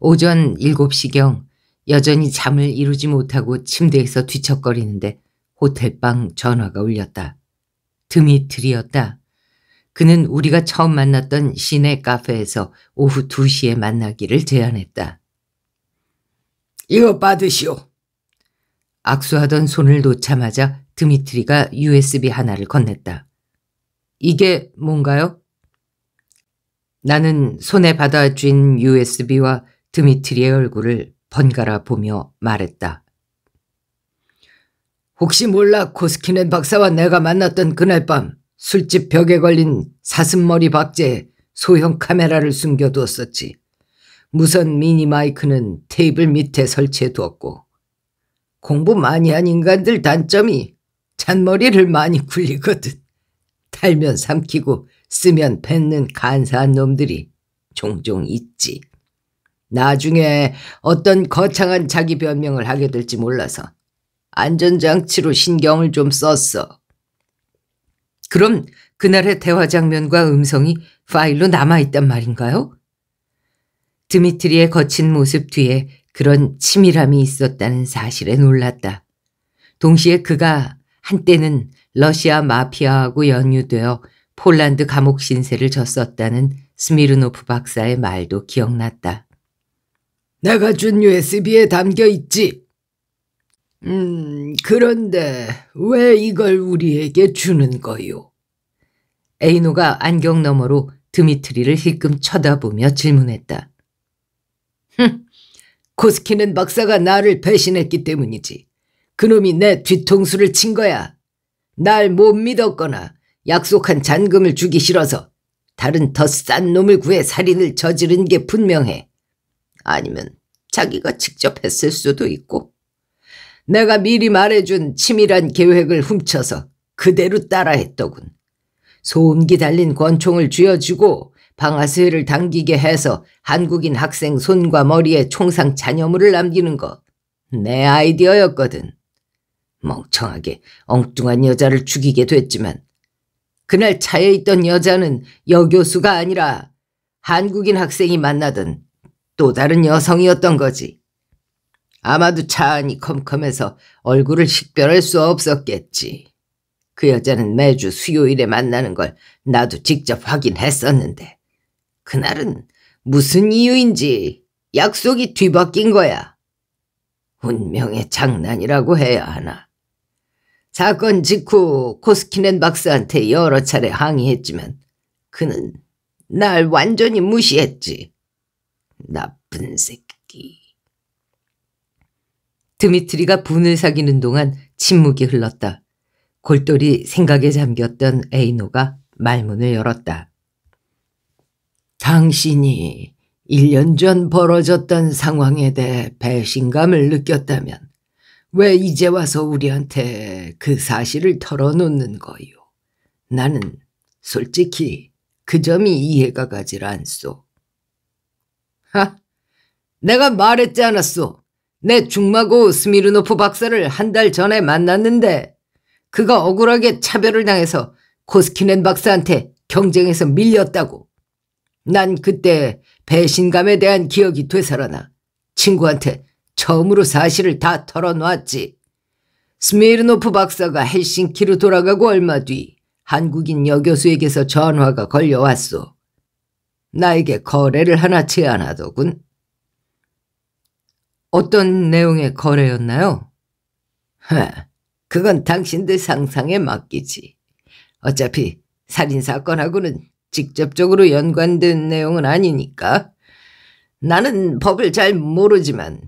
오전 7시경 여전히 잠을 이루지 못하고 침대에서 뒤척거리는데 호텔방 전화가 울렸다. 드미트리였다. 그는 우리가 처음 만났던 시내 카페에서 오후 2시에 만나기를 제안했다. 이거 받으시오. 악수하던 손을 놓자마자 드미트리가 USB 하나를 건넸다. 이게 뭔가요? 나는 손에 받아 쥔 USB와 드미트리의 얼굴을 번갈아 보며 말했다. 혹시 몰라 코스키넨 박사와 내가 만났던 그날 밤 술집 벽에 걸린 사슴머리 박제에 소형 카메라를 숨겨두었었지. 무선 미니 마이크는 테이블 밑에 설치해 두었고 공부 많이 한 인간들 단점이 잔머리를 많이 굴리거든. 달면 삼키고 쓰면 뱉는 간사한 놈들이 종종 있지. 나중에 어떤 거창한 자기 변명을 하게 될지 몰라서 안전장치로 신경을 좀 썼어. 그럼 그날의 대화 장면과 음성이 파일로 남아있단 말인가요? 드미트리의 거친 모습 뒤에 그런 치밀함이 있었다는 사실에 놀랐다. 동시에 그가 한때는 러시아 마피아하고 연유되어 폴란드 감옥 신세를 졌었다는 스미르노프 박사의 말도 기억났다.
내가 준 USB에 담겨 있지.
음,
그런데
왜 이걸 우리에게 주는 거요? 에이노가 안경 너머로 드미트리를 힐끔 쳐다보며 질문했다. 흥, 코스키는 박사가 나를 배신했기 때문이지. 그놈이 내 뒤통수를 친 거야. 날 못 믿었거나 약속한 잔금을 주기 싫어서 다른 더 싼 놈을 구해 살인을 저지른 게 분명해. 아니면 자기가 직접 했을 수도 있고. 내가 미리 말해준 치밀한 계획을 훔쳐서 그대로 따라했더군. 소음기 달린 권총을 쥐어주고 방아쇠를 당기게 해서 한국인 학생 손과 머리에 총상 잔여물을 남기는 거 내 아이디어였거든. 멍청하게 엉뚱한 여자를 죽이게 됐지만 그날 차에 있던 여자는 여교수가 아니라 한국인 학생이 만나던 또 다른 여성이었던 거지. 아마도 차 안이 컴컴해서 얼굴을 식별할 수 없었겠지. 그 여자는 매주 수요일에 만나는 걸 나도 직접 확인했었는데. 그날은 무슨 이유인지 약속이 뒤바뀐 거야. 운명의 장난이라고 해야 하나. 사건 직후 코스키넨 박사한테 여러 차례 항의했지만 그는 날 완전히 무시했지. 나쁜 새끼. 드미트리가 분을 사귀는 동안 침묵이 흘렀다. 골똘히 생각에 잠겼던 에이노가 말문을 열었다. 당신이 1년 전 벌어졌던 상황에 대해 배신감을 느꼈다면 왜 이제 와서 우리한테 그 사실을 털어놓는 거요? 나는 솔직히 그 점이 이해가 가질 않소. 하, 내가 말했지 않았소. 내 중마고 스미르노프 박사를 한 달 전에 만났는데 그가 억울하게 차별을 당해서 코스키넨 박사한테 경쟁에서 밀렸다고. 난 그때 배신감에 대한 기억이 되살아나 친구한테 처음으로 사실을 다 털어놓았지. 스미르노프 박사가 헬싱키로 돌아가고 얼마 뒤 한국인 여교수에게서 전화가 걸려왔소. 나에게 거래를 하나 제안하더군. 어떤 내용의 거래였나요? 헤, 그건 당신들 상상에 맡기지. 어차피 살인사건하고는 직접적으로 연관된 내용은 아니니까. 나는 법을 잘 모르지만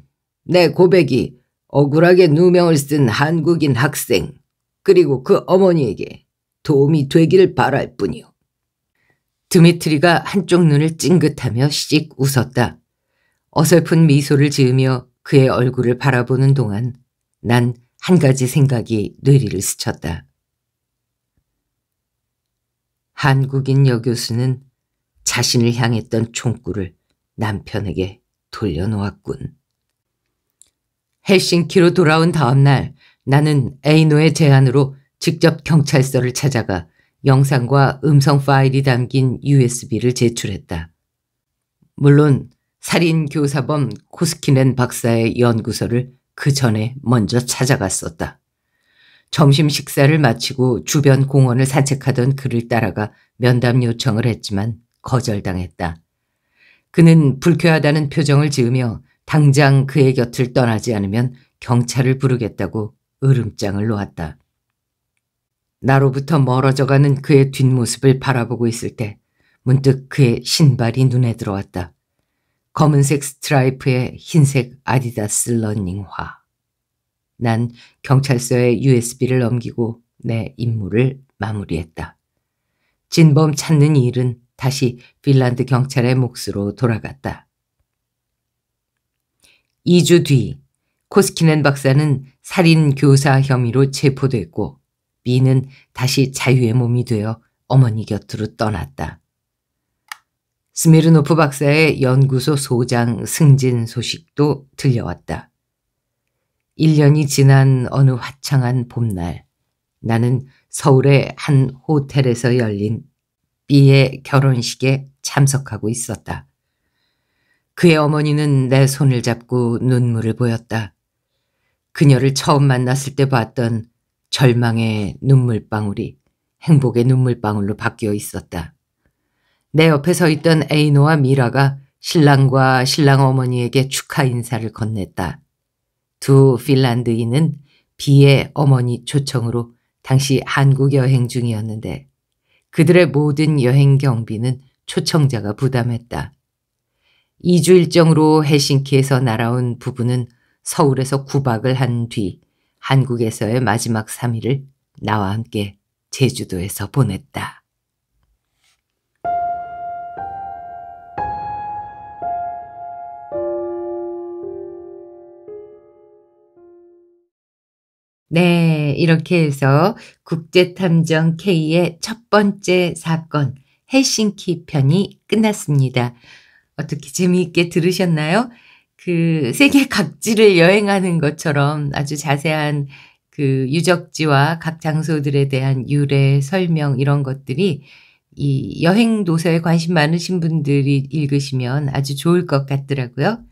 내 고백이 억울하게 누명을 쓴 한국인 학생 그리고 그 어머니에게 도움이 되기를 바랄 뿐이요. 드미트리가 한쪽 눈을 찡긋하며 씩 웃었다. 어설픈 미소를 지으며 그의 얼굴을 바라보는 동안 난 한 가지 생각이 뇌리를 스쳤다. 한국인 여교수는 자신을 향했던 총구를 남편에게 돌려놓았군. 헬싱키로 돌아온 다음 날 나는 에이노의 제안으로 직접 경찰서를 찾아가 영상과 음성 파일이 담긴 USB를 제출했다. 물론 살인 교사범 코스키넨 박사의 연구서를그 전에 먼저 찾아갔었다. 점심 식사를 마치고 주변 공원을 산책하던 그를 따라가 면담 요청을 했지만 거절당했다. 그는 불쾌하다는 표정을 지으며 당장 그의 곁을 떠나지 않으면 경찰을 부르겠다고 으름장을 놓았다. 나로부터 멀어져가는 그의 뒷모습을 바라보고 있을 때 문득 그의 신발이 눈에 들어왔다. 검은색 스트라이프에 흰색 아디다스 러닝화. 난 경찰서에 USB를 넘기고 내 임무를 마무리했다. 진범 찾는 일은 다시 핀란드 경찰의 몫으로 돌아갔다. 2주 뒤 코스키넨 박사는 살인 교사 혐의로 체포됐고 미는 다시 자유의 몸이 되어 어머니 곁으로 떠났다. 스미르노프 박사의 연구소 소장 승진 소식도 들려왔다. 1년이 지난 어느 화창한 봄날 나는 서울의 한 호텔에서 열린 B의 결혼식에 참석하고 있었다. 그의 어머니는 내 손을 잡고 눈물을 보였다. 그녀를 처음 만났을 때 봤던 절망의 눈물방울이 행복의 눈물방울로 바뀌어 있었다. 내 옆에 서 있던 에이노와 미라가 신랑과 신랑 어머니에게 축하 인사를 건넸다. 두 핀란드인은 비의 어머니 초청으로 당시 한국 여행 중이었는데 그들의 모든 여행 경비는 초청자가 부담했다. 2주 일정으로 헬싱키에서 날아온 부부는 서울에서 구박을한 뒤 한국에서의 마지막 3일을 나와 함께 제주도에서 보냈다.
네,
이렇게 해서 국제탐정 K의 첫 번째 사건 헬싱키 편이 끝났습니다. 어떻게 재미있게 들으셨나요? 그 세계 각지를 여행하는 것처럼 아주 자세한 그 유적지와 각 장소들에 대한 유래, 설명 이런 것들이 이 여행 도서에 관심 많으신 분들이 읽으시면 아주 좋을 것 같더라고요.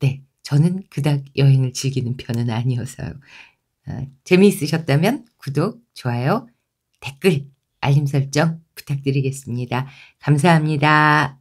네. 저는 그닥 여행을 즐기는 편은 아니어서요. 어, 재미있으셨다면 구독, 좋아요, 댓글, 알림 설정 부탁드리겠습니다. 감사합니다.